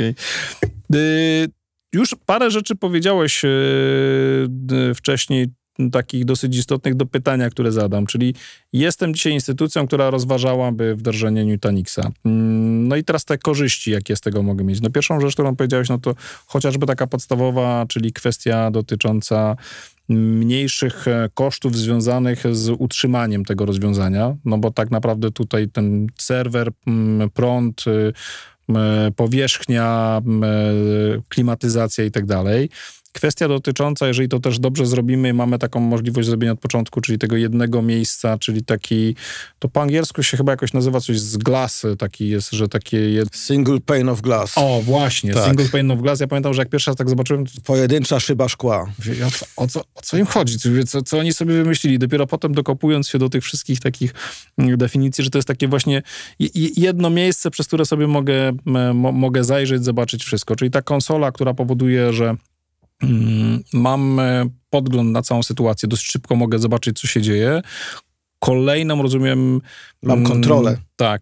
okay. Już parę rzeczy powiedziałeś wcześniej, takich dosyć istotnych do pytania, które zadam, czyli jestem dzisiaj instytucją, która rozważałaby wdrożenie Nutanixa. Mm, no i teraz te korzyści, jakie z tego mogę mieć. No pierwszą rzecz, którą powiedziałeś, no to chociażby taka podstawowa, czyli kwestia dotycząca mniejszych e, kosztów związanych z utrzymaniem tego rozwiązania, no bo tak naprawdę tutaj ten serwer, mm, prąd, y, powierzchnia, e, klimatyzacja i tak dalej. Kwestia dotycząca, jeżeli to też dobrze zrobimy, mamy taką możliwość zrobienia od początku, czyli tego jednego miejsca, czyli taki, to po angielsku się chyba jakoś nazywa coś z glasy, taki jest, że takie... Jed... Single pane of glass. O, właśnie, tak. single pane of glass. Ja pamiętam, że jak pierwszy raz tak zobaczyłem... To... Pojedyncza szyba szkła. O co, o co, o co im chodzi? Co, co oni sobie wymyślili? Dopiero potem dokopując się do tych wszystkich takich mm, definicji, że to jest takie właśnie jedno miejsce, przez które sobie mogę, mogę zajrzeć, zobaczyć wszystko. Czyli ta konsola, która powoduje, że Mm, mam e, podgląd na całą sytuację, dość szybko mogę zobaczyć, co się dzieje. Kolejną, rozumiem. Mam mm, kontrolę. Tak.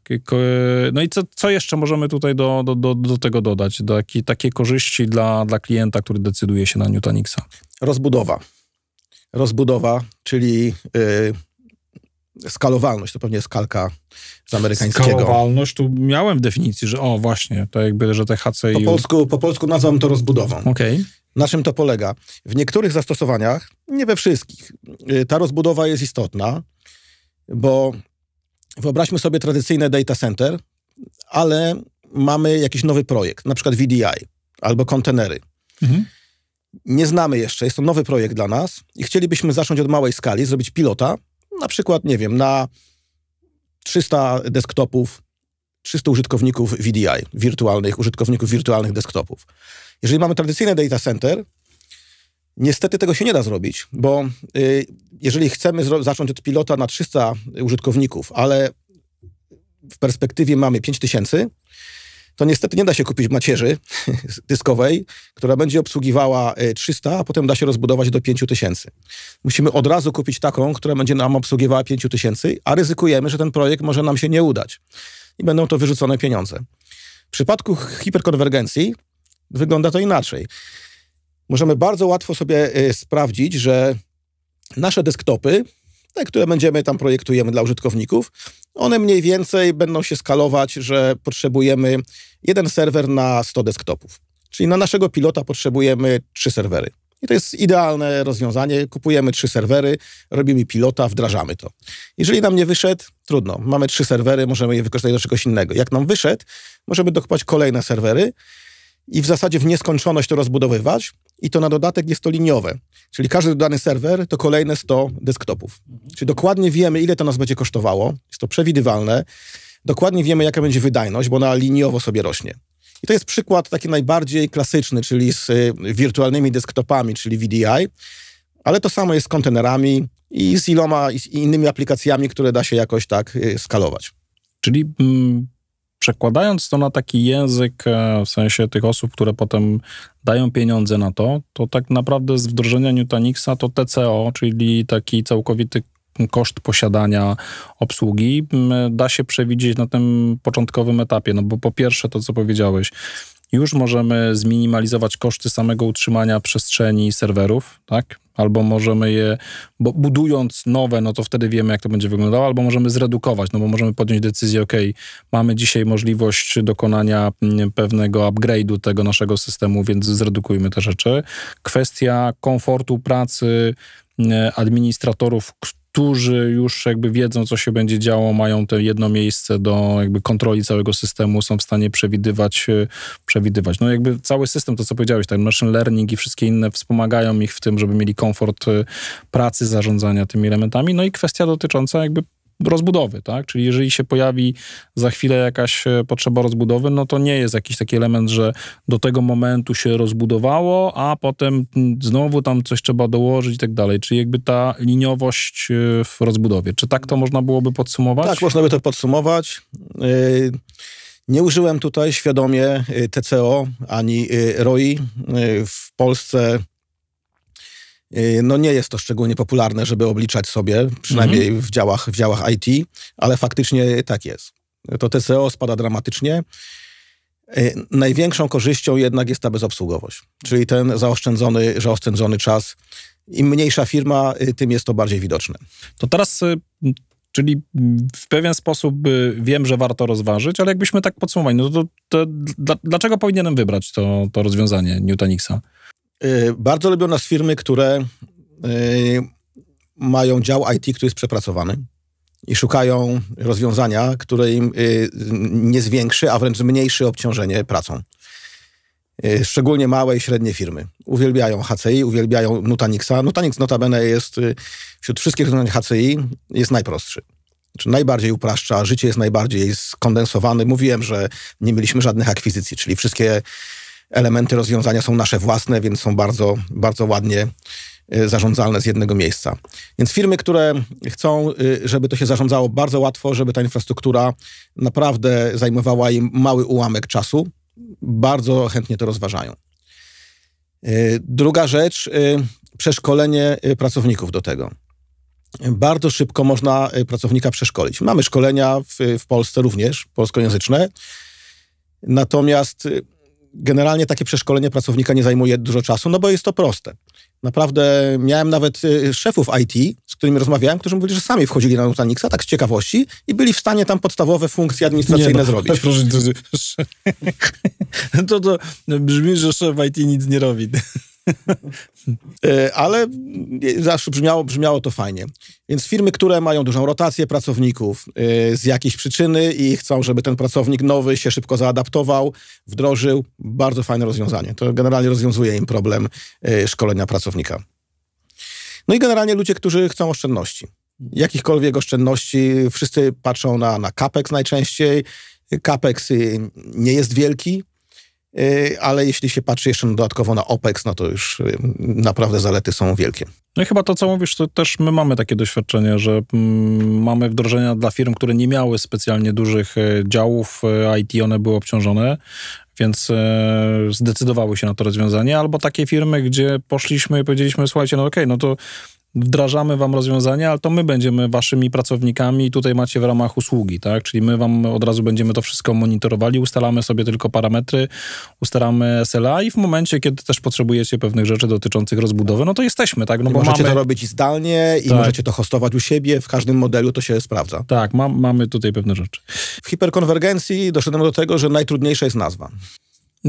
No i co, co jeszcze możemy tutaj do, do, do, do tego dodać? Taki, takie korzyści dla, dla klienta, który decyduje się na Nutanixa Rozbudowa. Rozbudowa, czyli y, skalowalność, to pewnie jest kalka z amerykańskiego. Skalowalność, tu miałem w definicji, że o właśnie, to jakby, że te HC Po polsku, po polsku nazwam to rozbudową. Okay. Na czym to polega? W niektórych zastosowaniach, nie we wszystkich, y, ta rozbudowa jest istotna, bo wyobraźmy sobie tradycyjne data center, ale mamy jakiś nowy projekt, na przykład VDI albo kontenery. Mhm. Nie znamy jeszcze, jest to nowy projekt dla nas i chcielibyśmy zacząć od małej skali, zrobić pilota, na przykład, nie wiem, na 300 desktopów, 300 użytkowników VDI, wirtualnych, użytkowników wirtualnych desktopów. Jeżeli mamy tradycyjny data center, niestety tego się nie da zrobić, bo y, jeżeli chcemy zacząć od pilota na 300 użytkowników, ale w perspektywie mamy 5000, to niestety nie da się kupić macierzy dyskowej, która będzie obsługiwała 300, e, a potem da się rozbudować do 5000. Musimy od razu kupić taką, która będzie nam obsługiwała 5000, a ryzykujemy, że ten projekt może nam się nie udać i będą to wyrzucone pieniądze. W przypadku hiperkonwergencji wygląda to inaczej. Możemy bardzo łatwo sobie e, sprawdzić, że nasze desktopy te, które będziemy tam projektujemy dla użytkowników, one mniej więcej będą się skalować, że potrzebujemy jeden serwer na 100 desktopów. Czyli na naszego pilota potrzebujemy trzy serwery. I to jest idealne rozwiązanie. Kupujemy trzy serwery, robimy pilota, wdrażamy to. Jeżeli nam nie wyszedł, trudno. Mamy trzy serwery, możemy je wykorzystać do czegoś innego. Jak nam wyszedł, możemy dokupać kolejne serwery i w zasadzie w nieskończoność to rozbudowywać i to na dodatek jest to liniowe. Czyli każdy dodany serwer to kolejne 100 desktopów. Czyli dokładnie wiemy, ile to nas będzie kosztowało, jest to przewidywalne, dokładnie wiemy, jaka będzie wydajność, bo ona liniowo sobie rośnie. I to jest przykład taki najbardziej klasyczny, czyli z y, wirtualnymi desktopami, czyli VDI, ale to samo jest z kontenerami i z iloma i z innymi aplikacjami, które da się jakoś tak y, skalować. Czyli mm, Przekładając to na taki język, e, w sensie tych osób, które potem dają pieniądze na to, to tak naprawdę z wdrożenia Nutanixa to TCO, czyli taki całkowity koszt posiadania obsługi, da się przewidzieć na tym początkowym etapie. No bo po pierwsze to, co powiedziałeś, już możemy zminimalizować koszty samego utrzymania przestrzeni serwerów, tak? albo możemy je, bo budując nowe, no to wtedy wiemy, jak to będzie wyglądało, albo możemy zredukować, no bo możemy podjąć decyzję, ok, mamy dzisiaj możliwość dokonania mm, pewnego upgrade'u tego naszego systemu, więc zredukujmy te rzeczy. Kwestia komfortu pracy mm, administratorów, którzy już jakby wiedzą, co się będzie działo, mają to jedno miejsce do jakby kontroli całego systemu, są w stanie przewidywać, e, przewidywać. No jakby cały system, to co powiedziałeś, ten tak, machine learning i wszystkie inne wspomagają ich w tym, żeby mieli komfort e, pracy, zarządzania tymi elementami. No i kwestia dotycząca jakby rozbudowy, tak? Czyli jeżeli się pojawi za chwilę jakaś e, potrzeba rozbudowy, no to nie jest jakiś taki element, że do tego momentu się rozbudowało, a potem mm, znowu tam coś trzeba dołożyć i tak dalej. Czyli jakby ta liniowość e, w rozbudowie. Czy tak to można byłoby podsumować? Tak, można by to podsumować. E, nie użyłem tutaj świadomie TCO ani ROI. W Polsce E, no nie jest to szczególnie popularne, żeby obliczać sobie, przynajmniej mhm. w, działach, w działach IT, ale faktycznie tak jest. To TCO spada dramatycznie. E, największą korzyścią jednak jest ta bezobsługowość, czyli ten zaoszczędzony, zaoszczędzony czas. Im mniejsza firma, e, tym jest to bardziej widoczne. To teraz, czyli w pewien sposób wiem, że warto rozważyć, ale jakbyśmy tak podsumowali, no to, to, dlaczego powinienem wybrać to, to rozwiązanie Nutanixa? Y, bardzo lubią nas firmy, które y, mają dział IT, który jest przepracowany i szukają rozwiązania, które im y, nie zwiększy, a wręcz zmniejszy obciążenie pracą. Szczególnie małe i średnie firmy. Uwielbiają HCI, uwielbiają Nutanixa. Nutanix notabene jest wśród wszystkich rozwiązań HCI jest najprostszy. Znaczy najbardziej upraszcza, życie jest najbardziej skondensowane. Mówiłem, że nie mieliśmy żadnych akwizycji, czyli wszystkie elementy rozwiązania są nasze własne, więc są bardzo, bardzo ładnie y, zarządzalne z jednego miejsca. Więc firmy, które chcą, y, żeby to się zarządzało bardzo łatwo, żeby ta infrastruktura naprawdę zajmowała im mały ułamek czasu, bardzo chętnie to rozważają. Y, druga rzecz, przeszkolenie pracowników do tego. Bardzo szybko można pracownika przeszkolić. Mamy szkolenia w, w Polsce również, polskojęzyczne. Natomiast generalnie takie przeszkolenie pracownika nie zajmuje dużo czasu, no bo jest to proste. Naprawdę miałem nawet y, szefów IT, z którymi rozmawiałem, którzy mówili, że sami wchodzili na Nutanixa, tak z ciekawości i byli w stanie tam podstawowe funkcje administracyjne nie, no, zrobić. Proszę, to, to, to, brzmi, że szef IT nic nie robi. E, ale zawsze brzmiało, brzmiało to fajnie. Więc firmy, które mają dużą rotację pracowników e, z jakiejś przyczyny i chcą, żeby ten pracownik nowy się szybko zaadaptował, wdrożył, bardzo fajne rozwiązanie. To generalnie rozwiązuje im problem e, szkolenia pracownika. No i generalnie ludzie, którzy chcą oszczędności. Jakichkolwiek oszczędności, wszyscy patrzą na, na CAPEX najczęściej. CAPEX y, nie jest wielki, Y, ale jeśli się patrzy jeszcze dodatkowo na OPEX, no to już y, naprawdę zalety są wielkie. No i chyba to, co mówisz, to też my mamy takie doświadczenie, że mm, mamy wdrożenia dla firm, które nie miały specjalnie dużych e, działów e, IT, one były obciążone, więc e, zdecydowały się na to rozwiązanie, albo takie firmy, gdzie poszliśmy i powiedzieliśmy, słuchajcie, no okej, okay, no to wdrażamy wam rozwiązania, ale to my będziemy waszymi pracownikami i tutaj macie w ramach usługi, tak? Czyli my wam od razu będziemy to wszystko monitorowali, ustalamy sobie tylko parametry, ustalamy SLA i w momencie, kiedy też potrzebujecie pewnych rzeczy dotyczących rozbudowy, no to jesteśmy, tak? No bo możecie mamy... to robić zdalnie i tak. możecie to hostować u siebie, w każdym modelu to się sprawdza. Tak, ma mamy tutaj pewne rzeczy. W hiperkonwergencji doszedłem do tego, że najtrudniejsza jest nazwa.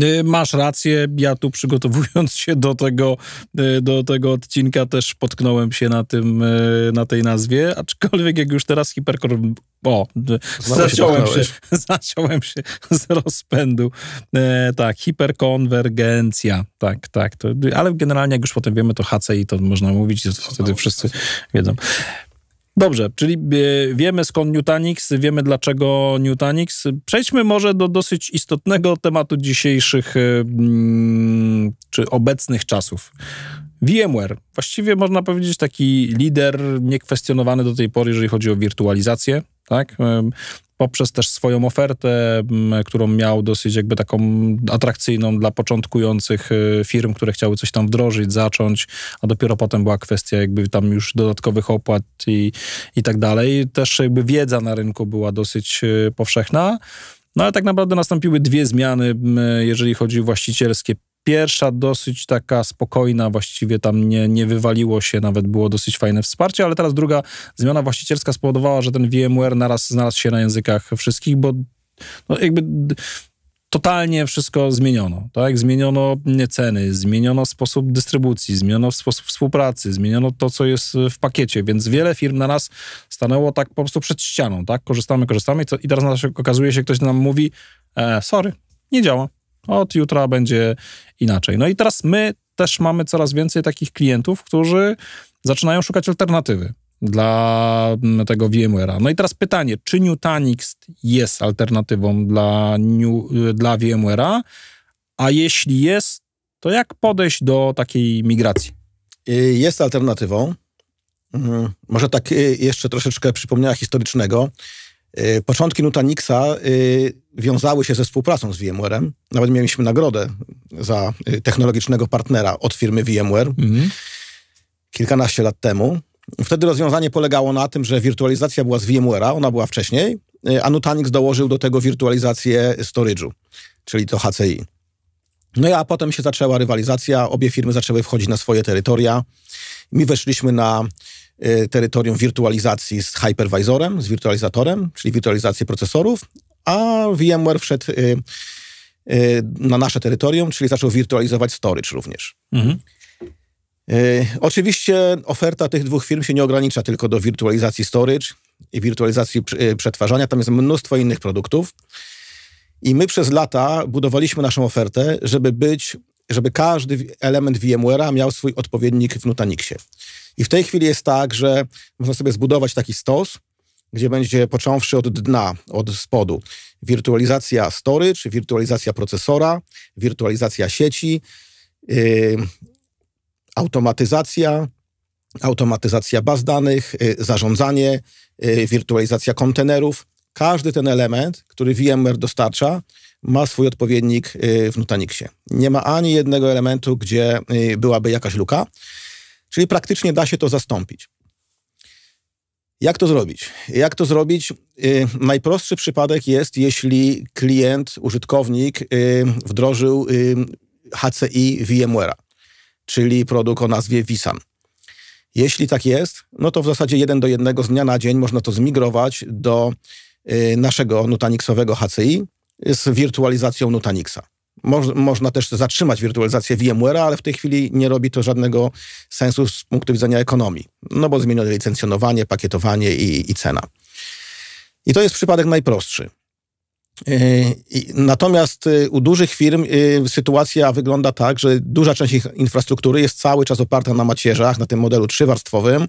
Y, masz rację, ja tu przygotowując się do tego, y, do tego odcinka też potknąłem się na tym, y, na tej nazwie, aczkolwiek jak już teraz hiperkor... O, zaciąłem się, się, zaciąłem się z rozpędu. E, tak, hiperkonwergencja, tak, tak. To, ale generalnie jak już potem wiemy, to HCI to można mówić, to wtedy wszyscy wiedzą. Dobrze, czyli e, wiemy skąd Nutanix, wiemy dlaczego Nutanix. Przejdźmy może do dosyć istotnego tematu dzisiejszych e, mm, czy obecnych czasów. VMware, właściwie można powiedzieć taki lider niekwestionowany do tej pory, jeżeli chodzi o wirtualizację. Tak? E, poprzez też swoją ofertę, mm, którą miał dosyć jakby taką atrakcyjną dla początkujących y, firm, które chciały coś tam wdrożyć, zacząć, a dopiero potem była kwestia jakby tam już dodatkowych opłat i, i tak dalej. Też jakby wiedza na rynku była dosyć y, powszechna. No ale tak naprawdę nastąpiły dwie zmiany, mm, jeżeli chodzi o właścicielskie. Pierwsza dosyć taka spokojna, właściwie tam nie, nie wywaliło się, nawet było dosyć fajne wsparcie, ale teraz druga zmiana właścicielska spowodowała, że ten VMware naraz znalazł się na językach wszystkich, bo no jakby totalnie wszystko zmieniono, tak? Zmieniono ceny, zmieniono sposób dystrybucji, zmieniono sposób współpracy, zmieniono to, co jest w pakiecie, więc wiele firm na nas stanęło tak po prostu przed ścianą, tak? Korzystamy, korzystamy i, co, i teraz okazuje się, ktoś nam mówi, e, sorry, nie działa. Od jutra będzie inaczej. No i teraz my też mamy coraz więcej takich klientów, którzy zaczynają szukać alternatywy dla mm, tego VMware'a. No i teraz pytanie, czy Nutanix jest alternatywą dla, new, y, dla VMware'a? A jeśli jest, to jak podejść do takiej migracji? Y, jest alternatywą. Mm, może tak y, jeszcze troszeczkę przypomniała historycznego. Y, początki Nutanixa y, wiązały się ze współpracą z VMwarem. Nawet mieliśmy nagrodę za y, technologicznego partnera od firmy VMware mhm. kilkanaście lat temu. Wtedy rozwiązanie polegało na tym, że wirtualizacja była z VMware'a, ona była wcześniej, a Nutanix dołożył do tego wirtualizację storage'u, czyli to HCI. No a potem się zaczęła rywalizacja, obie firmy zaczęły wchodzić na swoje terytoria. My weszliśmy na Y, terytorium wirtualizacji z hypervisorem, z wirtualizatorem, czyli wirtualizacji procesorów, a VMware wszedł y, y, na nasze terytorium, czyli zaczął wirtualizować storage również. Mhm. Oczywiście oferta tych dwóch firm się nie ogranicza tylko do wirtualizacji storage i wirtualizacji przetwarzania. Tam jest mnóstwo innych produktów. I my przez lata budowaliśmy naszą ofertę, żeby być żeby każdy element VMware'a miał swój odpowiednik w Nutanixie. I w tej chwili jest tak, że można sobie zbudować taki stos, gdzie będzie począwszy od dna, od spodu, wirtualizacja storage, wirtualizacja procesora, wirtualizacja sieci, yy, automatyzacja, automatyzacja baz danych, yy, zarządzanie, yy, wirtualizacja kontenerów. Każdy ten element, który VMware dostarcza, ma swój odpowiednik y, w Nutanixie. Nie ma ani jednego elementu, gdzie y, byłaby jakaś luka, czyli praktycznie da się to zastąpić. Jak to zrobić? Jak to zrobić? Y, najprostszy przypadek jest, jeśli klient, użytkownik wdrożył HCI VMware'a, czyli produkt o nazwie vSAN. Jeśli tak jest, no to w zasadzie jeden do jednego z dnia na dzień można to zmigrować do naszego Nutanixowego HCI, z wirtualizacją Nutanixa. można też zatrzymać wirtualizację VMware'a, ale w tej chwili nie robi to żadnego sensu z punktu widzenia ekonomii, no bo zmienione licencjonowanie, pakietowanie i, i cena. I to jest przypadek najprostszy. Yy, natomiast y, u dużych firm y, sytuacja wygląda tak, że duża część ich infrastruktury jest cały czas oparta na macierzach, na tym modelu trzywarstwowym,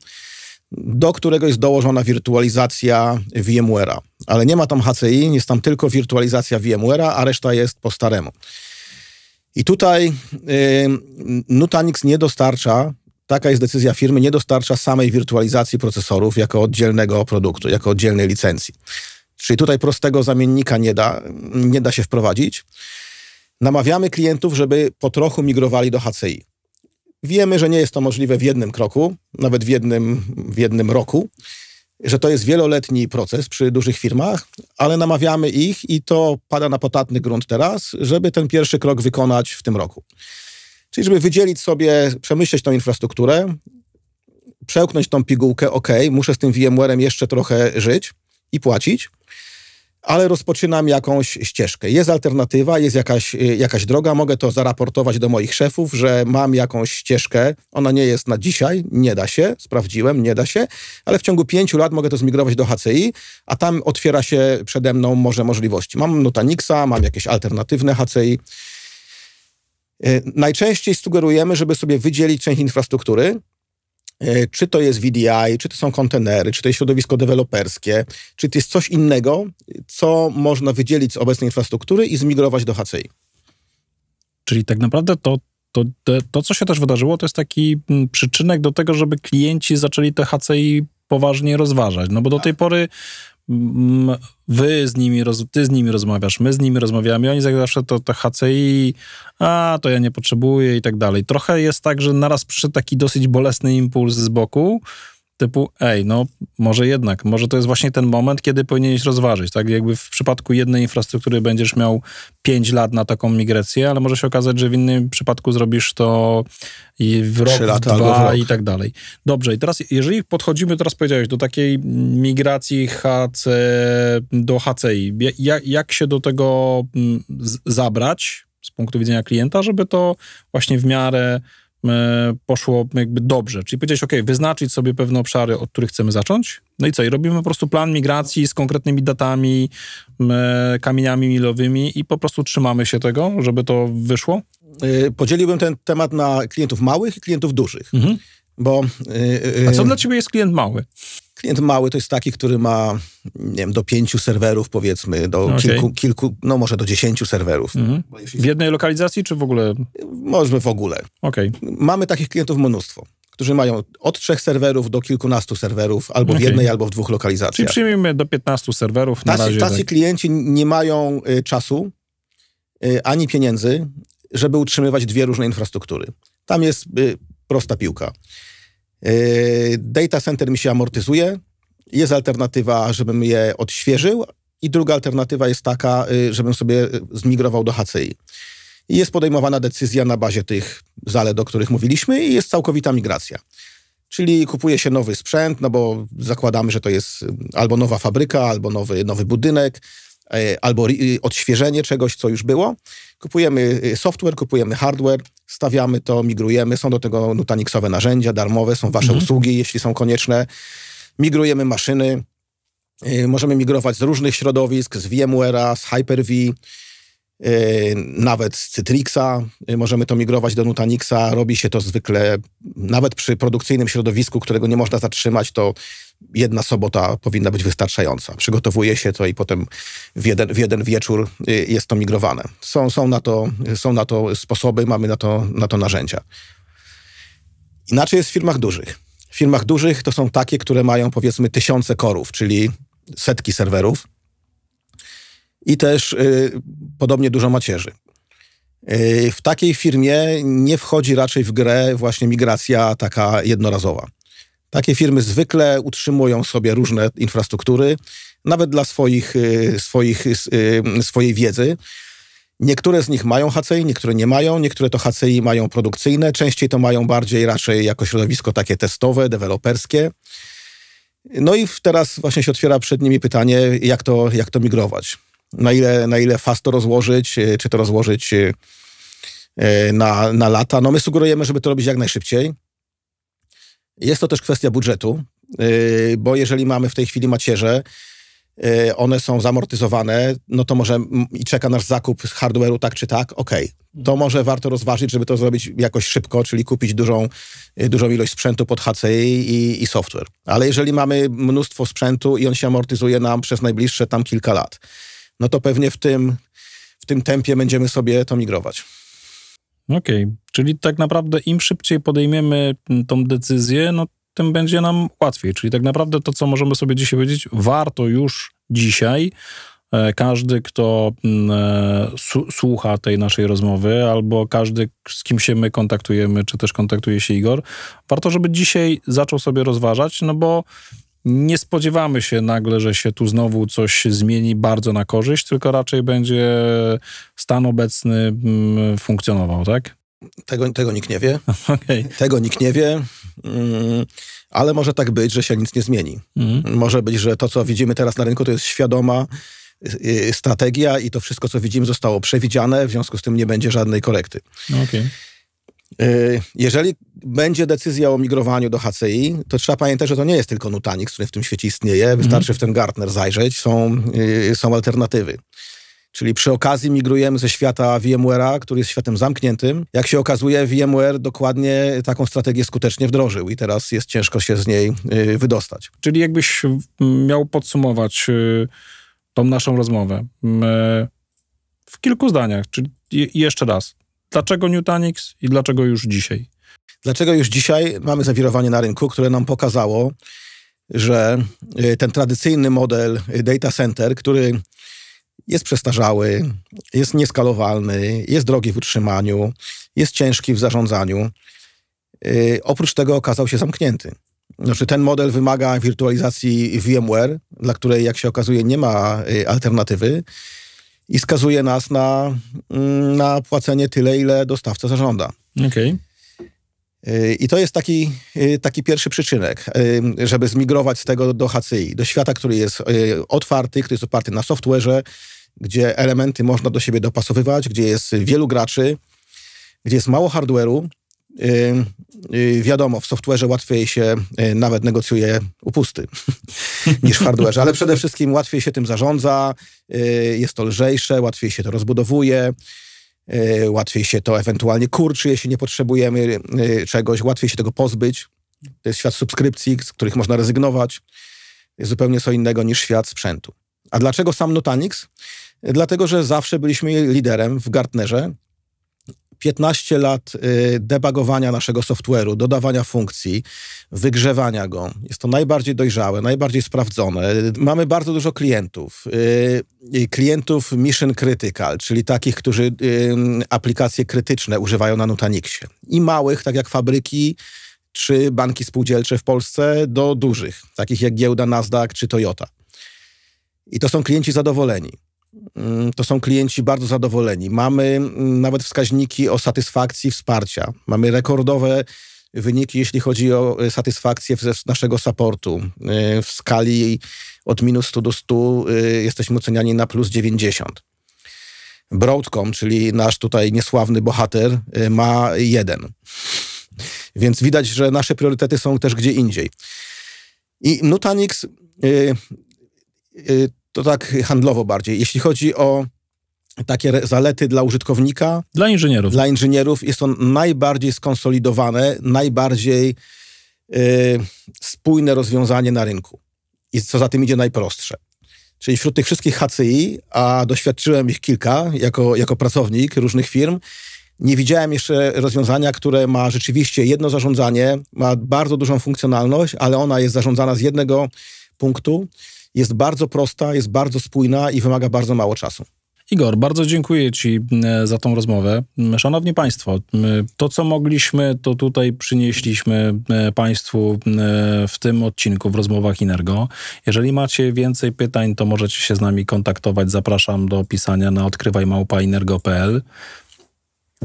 do którego jest dołożona wirtualizacja VMware'a. Ale nie ma tam HCI, jest tam tylko wirtualizacja VMware'a, a reszta jest po staremu. I tutaj yy, Nutanix nie dostarcza, taka jest decyzja firmy, nie dostarcza samej wirtualizacji procesorów jako oddzielnego produktu, jako oddzielnej licencji. Czyli tutaj prostego zamiennika nie da, nie da się wprowadzić. Namawiamy klientów, żeby po trochu migrowali do HCI. Wiemy, że nie jest to możliwe w jednym kroku, nawet w jednym, w jednym roku, że to jest wieloletni proces przy dużych firmach, ale namawiamy ich i to pada na potatny grunt teraz, żeby ten pierwszy krok wykonać w tym roku. Czyli żeby wydzielić sobie, przemyśleć tą infrastrukturę, przełknąć tą pigułkę, ok, muszę z tym VMware'em jeszcze trochę żyć i płacić, ale rozpoczynam jakąś ścieżkę. Jest alternatywa, jest jakaś, y, jakaś droga, mogę to zaraportować do moich szefów, że mam jakąś ścieżkę, ona nie jest na dzisiaj, nie da się, sprawdziłem, nie da się, ale w ciągu pięciu lat mogę to zmigrować do HCI, a tam otwiera się przede mną może możliwości. Mam Nutanixa, mam jakieś alternatywne HCI. Y, najczęściej sugerujemy, żeby sobie wydzielić część infrastruktury, E, czy to jest VDI, czy to są kontenery, czy to jest środowisko deweloperskie, czy to jest coś innego, co można wydzielić z obecnej infrastruktury i zmigrować do HCI. Czyli tak naprawdę to, to, to, to co się też wydarzyło, to jest taki mm, przyczynek do tego, żeby klienci zaczęli te HCI poważnie rozważać. No bo do tej tak. pory wy z nimi, ty z nimi rozmawiasz, my z nimi rozmawiamy, oni tak zawsze to, to HCI, a to ja nie potrzebuję i tak dalej. Trochę jest tak, że naraz przyszedł taki dosyć bolesny impuls z boku, typu, ej, no może jednak, może to jest właśnie ten moment, kiedy powinieneś rozważyć, tak? Jakby w przypadku jednej infrastruktury będziesz miał 5 lat na taką migrację, ale może się okazać, że w innym przypadku zrobisz to w rok, w dwa w i tak dalej. Dobrze, i teraz jeżeli podchodzimy, teraz powiedziałeś, do takiej migracji HC, do HCI, jak, jak się do tego mm, zabrać z punktu widzenia klienta, żeby to właśnie w miarę E, poszło jakby dobrze. Czyli powiedziesz, ok, wyznaczyć sobie pewne obszary, od których chcemy zacząć. No i co? I robimy po prostu plan migracji z konkretnymi datami, e, kamieniami milowymi i po prostu trzymamy się tego, żeby to wyszło. E, podzieliłbym ten temat na klientów małych i klientów dużych. Mhm. Bo, yy, A co dla ciebie jest klient mały? Klient mały to jest taki, który ma nie wiem, do pięciu serwerów, powiedzmy, do okay. kilku, kilku, no może do dziesięciu serwerów. Mhm. W jednej lokalizacji, czy w ogóle? Możemy w ogóle. Okay. Mamy takich klientów mnóstwo którzy mają od trzech serwerów do kilkunastu serwerów, albo okay. w jednej, albo w dwóch lokalizacjach. Czyli przyjmijmy do piętnastu serwerów na tacy, razie. Tacy klienci nie mają y, czasu y, ani pieniędzy, żeby utrzymywać dwie różne infrastruktury. Tam jest y, prosta piłka. Yy, data center mi się amortyzuje. Jest alternatywa, żebym je odświeżył, i druga alternatywa jest taka, yy, żebym sobie zmigrował do HCI. I jest podejmowana decyzja na bazie tych zalet, o których mówiliśmy, i jest całkowita migracja. Czyli kupuje się nowy sprzęt, no bo zakładamy, że to jest yy, albo nowa fabryka, albo nowy, nowy budynek, albo odświeżenie czegoś, co już było. Kupujemy software, kupujemy hardware, stawiamy to, migrujemy. Są do tego Nutanixowe narzędzia, darmowe, są wasze mhm. usługi, jeśli są konieczne. Migrujemy maszyny, y, możemy migrować z różnych środowisk, z VMware'a, z Hyper-V, y, nawet z Citrixa. Y, możemy to migrować do Nutanixa. Robi się to zwykle, nawet przy produkcyjnym środowisku, którego nie można zatrzymać, to jedna sobota powinna być wystarczająca. Przygotowuje się to i potem w jeden, w jeden wieczór y, jest to migrowane. Są, są, na to, są na to sposoby, mamy na to, na to narzędzia. Inaczej jest w firmach dużych. W firmach dużych to są takie, które mają powiedzmy tysiące korów, czyli setki serwerów i też y, podobnie dużo macierzy. Y, w takiej firmie nie wchodzi raczej w grę właśnie migracja taka jednorazowa. Takie firmy zwykle utrzymują sobie różne infrastruktury, nawet dla swoich, y, swoich, y, y, swojej wiedzy. Niektóre z nich mają HCI, niektóre nie mają, niektóre to HCI mają produkcyjne, częściej to mają bardziej raczej jako środowisko takie testowe, deweloperskie. No i teraz właśnie się otwiera przed nimi pytanie, jak to, jak to migrować. Na ile, na ile fast to rozłożyć, czy to rozłożyć na, na lata. No my sugerujemy, żeby to robić jak najszybciej. Jest to też kwestia budżetu, yy, bo jeżeli mamy w tej chwili macierze, yy, one są zamortyzowane, no to może i czeka nasz zakup hardware'u tak czy tak, okej. Okay. To może warto rozważyć, żeby to zrobić jakoś szybko, czyli kupić dużą, yy, dużą ilość sprzętu pod HCI i, i software. Ale jeżeli mamy mnóstwo sprzętu i on się amortyzuje nam przez najbliższe tam kilka lat, no to pewnie w tym, w tym tempie będziemy sobie to migrować. Okej, okay. czyli tak naprawdę im szybciej podejmiemy mm, tą decyzję, no tym będzie nam łatwiej. Czyli tak naprawdę to, co możemy sobie dzisiaj powiedzieć, warto już dzisiaj e, każdy, kto mm, e, słucha tej naszej rozmowy, albo każdy, z kim się my kontaktujemy, czy też kontaktuje się Igor, warto, żeby dzisiaj zaczął sobie rozważać, no bo nie spodziewamy się nagle, że się tu znowu coś zmieni bardzo na korzyść, tylko raczej będzie stan obecny mm, funkcjonował, tak? Tego, tego nikt nie wie. Okay. Tego nikt nie wie, mm, ale może tak być, że się nic nie zmieni. Mhm. Może być, że to, co widzimy teraz na rynku, to jest świadoma y, y, strategia i to wszystko, co widzimy, zostało przewidziane, w związku z tym nie będzie żadnej korekty. No okay. Y, jeżeli będzie decyzja o migrowaniu do HCI, to trzeba pamiętać, że to nie jest tylko Nutanix, który w tym świecie istnieje. Mhm. Wystarczy w ten Gartner zajrzeć, są, y, są alternatywy. Czyli przy okazji migrujemy ze świata VMware'a, który jest światem zamkniętym. Jak się okazuje, VMware dokładnie taką strategię skutecznie wdrożył i teraz jest ciężko się z niej y, wydostać. Czyli jakbyś miał podsumować tą naszą rozmowę w kilku zdaniach, czyli jeszcze raz. Dlaczego Nutanix i dlaczego już dzisiaj? Dlaczego już dzisiaj mamy zawirowanie na rynku, które nam pokazało, że y, ten tradycyjny model data center, który jest przestarzały, jest nieskalowalny, jest drogi w utrzymaniu, jest ciężki w zarządzaniu, y, oprócz tego okazał się zamknięty. Znaczy, ten model wymaga wirtualizacji VMware, dla której, jak się okazuje, nie ma y, alternatywy i skazuje nas na, mm, na płacenie tyle, ile dostawca zażąda. Okay. I to jest taki, y, taki pierwszy przyczynek, y, żeby zmigrować z tego do HCI, do świata, który jest y, otwarty, który jest oparty na software'ze, gdzie elementy można do siebie dopasowywać, gdzie jest wielu graczy, gdzie jest mało hardware'u, Y, wiadomo, w software'ze łatwiej się y, nawet negocjuje upusty niż w hardware'ze, ale przede wszystkim łatwiej się tym zarządza, y, jest to lżejsze, łatwiej się to rozbudowuje, łatwiej się to ewentualnie kurczy, jeśli nie potrzebujemy czegoś, łatwiej się tego pozbyć. To jest świat subskrypcji, z których można rezygnować. Jest zupełnie co innego niż świat sprzętu. A dlaczego sam Nutanix? Dlatego, że zawsze byliśmy liderem w Gartnerze 15 lat y, debugowania naszego software'u, dodawania funkcji, wygrzewania go. Jest to najbardziej dojrzałe, najbardziej sprawdzone. Mamy bardzo dużo klientów. Y, klientów mission critical, czyli takich, którzy y, aplikacje krytyczne używają na Nutanixie. I małych, tak jak fabryki, czy banki spółdzielcze w Polsce, do dużych, takich jak giełda Nasdaq czy Toyota. I to są klienci zadowoleni. Mm, to są klienci bardzo zadowoleni. Mamy mm, nawet wskaźniki o satysfakcji wsparcia. Mamy rekordowe wyniki, jeśli chodzi o e, satysfakcję z naszego supportu. E, w skali od minus 100 do 100 e, jesteśmy oceniani na plus 90. Broadcom, czyli nasz tutaj niesławny bohater, ma jeden. Więc widać, że nasze priorytety są też gdzie indziej. I Nutanix to tak handlowo bardziej. Jeśli chodzi o takie zalety dla użytkownika. Dla inżynierów. Dla inżynierów jest to najbardziej skonsolidowane, najbardziej yy, spójne rozwiązanie na rynku. I co za tym idzie, najprostsze. Czyli wśród tych wszystkich HCI, a doświadczyłem ich kilka jako, jako pracownik różnych firm, nie widziałem jeszcze rozwiązania, które ma rzeczywiście jedno zarządzanie, ma bardzo dużą funkcjonalność, ale ona jest zarządzana z jednego punktu jest bardzo prosta, jest bardzo spójna i wymaga bardzo mało czasu. Igor, bardzo dziękuję Ci za tą rozmowę. Szanowni Państwo, to co mogliśmy, to tutaj przynieśliśmy Państwu w tym odcinku w rozmowach Inergo. Jeżeli macie więcej pytań, to możecie się z nami kontaktować. Zapraszam do pisania na odkrywajmałpa.inergo.pl.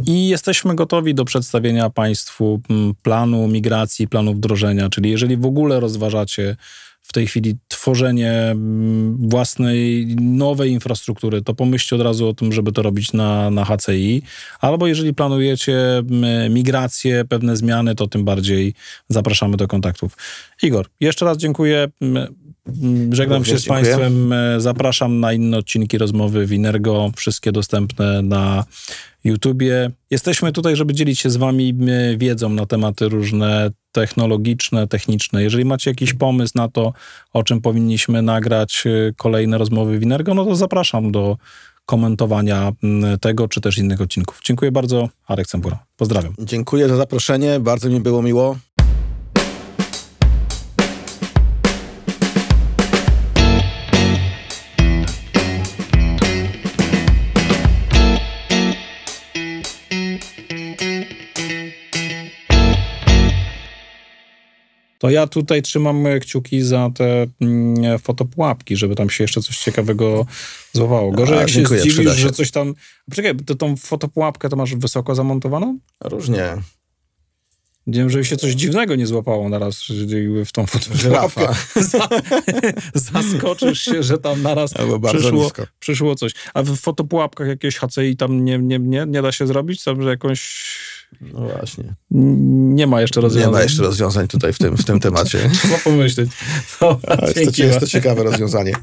I jesteśmy gotowi do przedstawienia Państwu planu migracji, planu wdrożenia, czyli jeżeli w ogóle rozważacie w tej chwili tworzenie mm, własnej nowej infrastruktury, to pomyślcie od razu o tym, żeby to robić na, na HCI. Albo jeżeli planujecie mm, migrację, pewne zmiany, to tym bardziej zapraszamy do kontaktów. Igor, jeszcze raz dziękuję. Mm, żegnam się z dziękuję. Państwem. E, zapraszam na inne odcinki rozmowy Winergo, wszystkie dostępne na YouTubie. Jesteśmy tutaj, żeby dzielić się z Wami wiedzą na tematy różne technologiczne, techniczne. Jeżeli macie jakiś pomysł na to, o czym powinniśmy nagrać y, kolejne rozmowy w Inergo, no to zapraszam do komentowania mm, tego czy też innych odcinków. Dziękuję bardzo, Arek Cembura. Pozdrawiam. Dziękuję za zaproszenie, bardzo mi było miło. to ja tutaj trzymam e, kciuki za te mm, e, fotopłapki, fotopułapki, żeby tam się jeszcze coś ciekawego złowało. Gorzej jak dziękuję, się zdziwisz, się. że coś tam... Poczekaj, to tą fotopułapkę to masz wysoko zamontowaną? Różnie. Wiem, żeby się coś dziwnego nie złapało naraz w tą fotografkę. Zaskoczysz się, że tam naraz przyszło, przyszło coś. A w fotopułapkach jakieś HCI tam nie, nie, nie, nie da się zrobić? Tam, że jakąś... No właśnie. Nie ma jeszcze rozwiązań. Nie ma jeszcze rozwiązań tutaj w tym, w tym temacie. Trzeba pomyśleć. to, jest, to ciekawe rozwiązanie.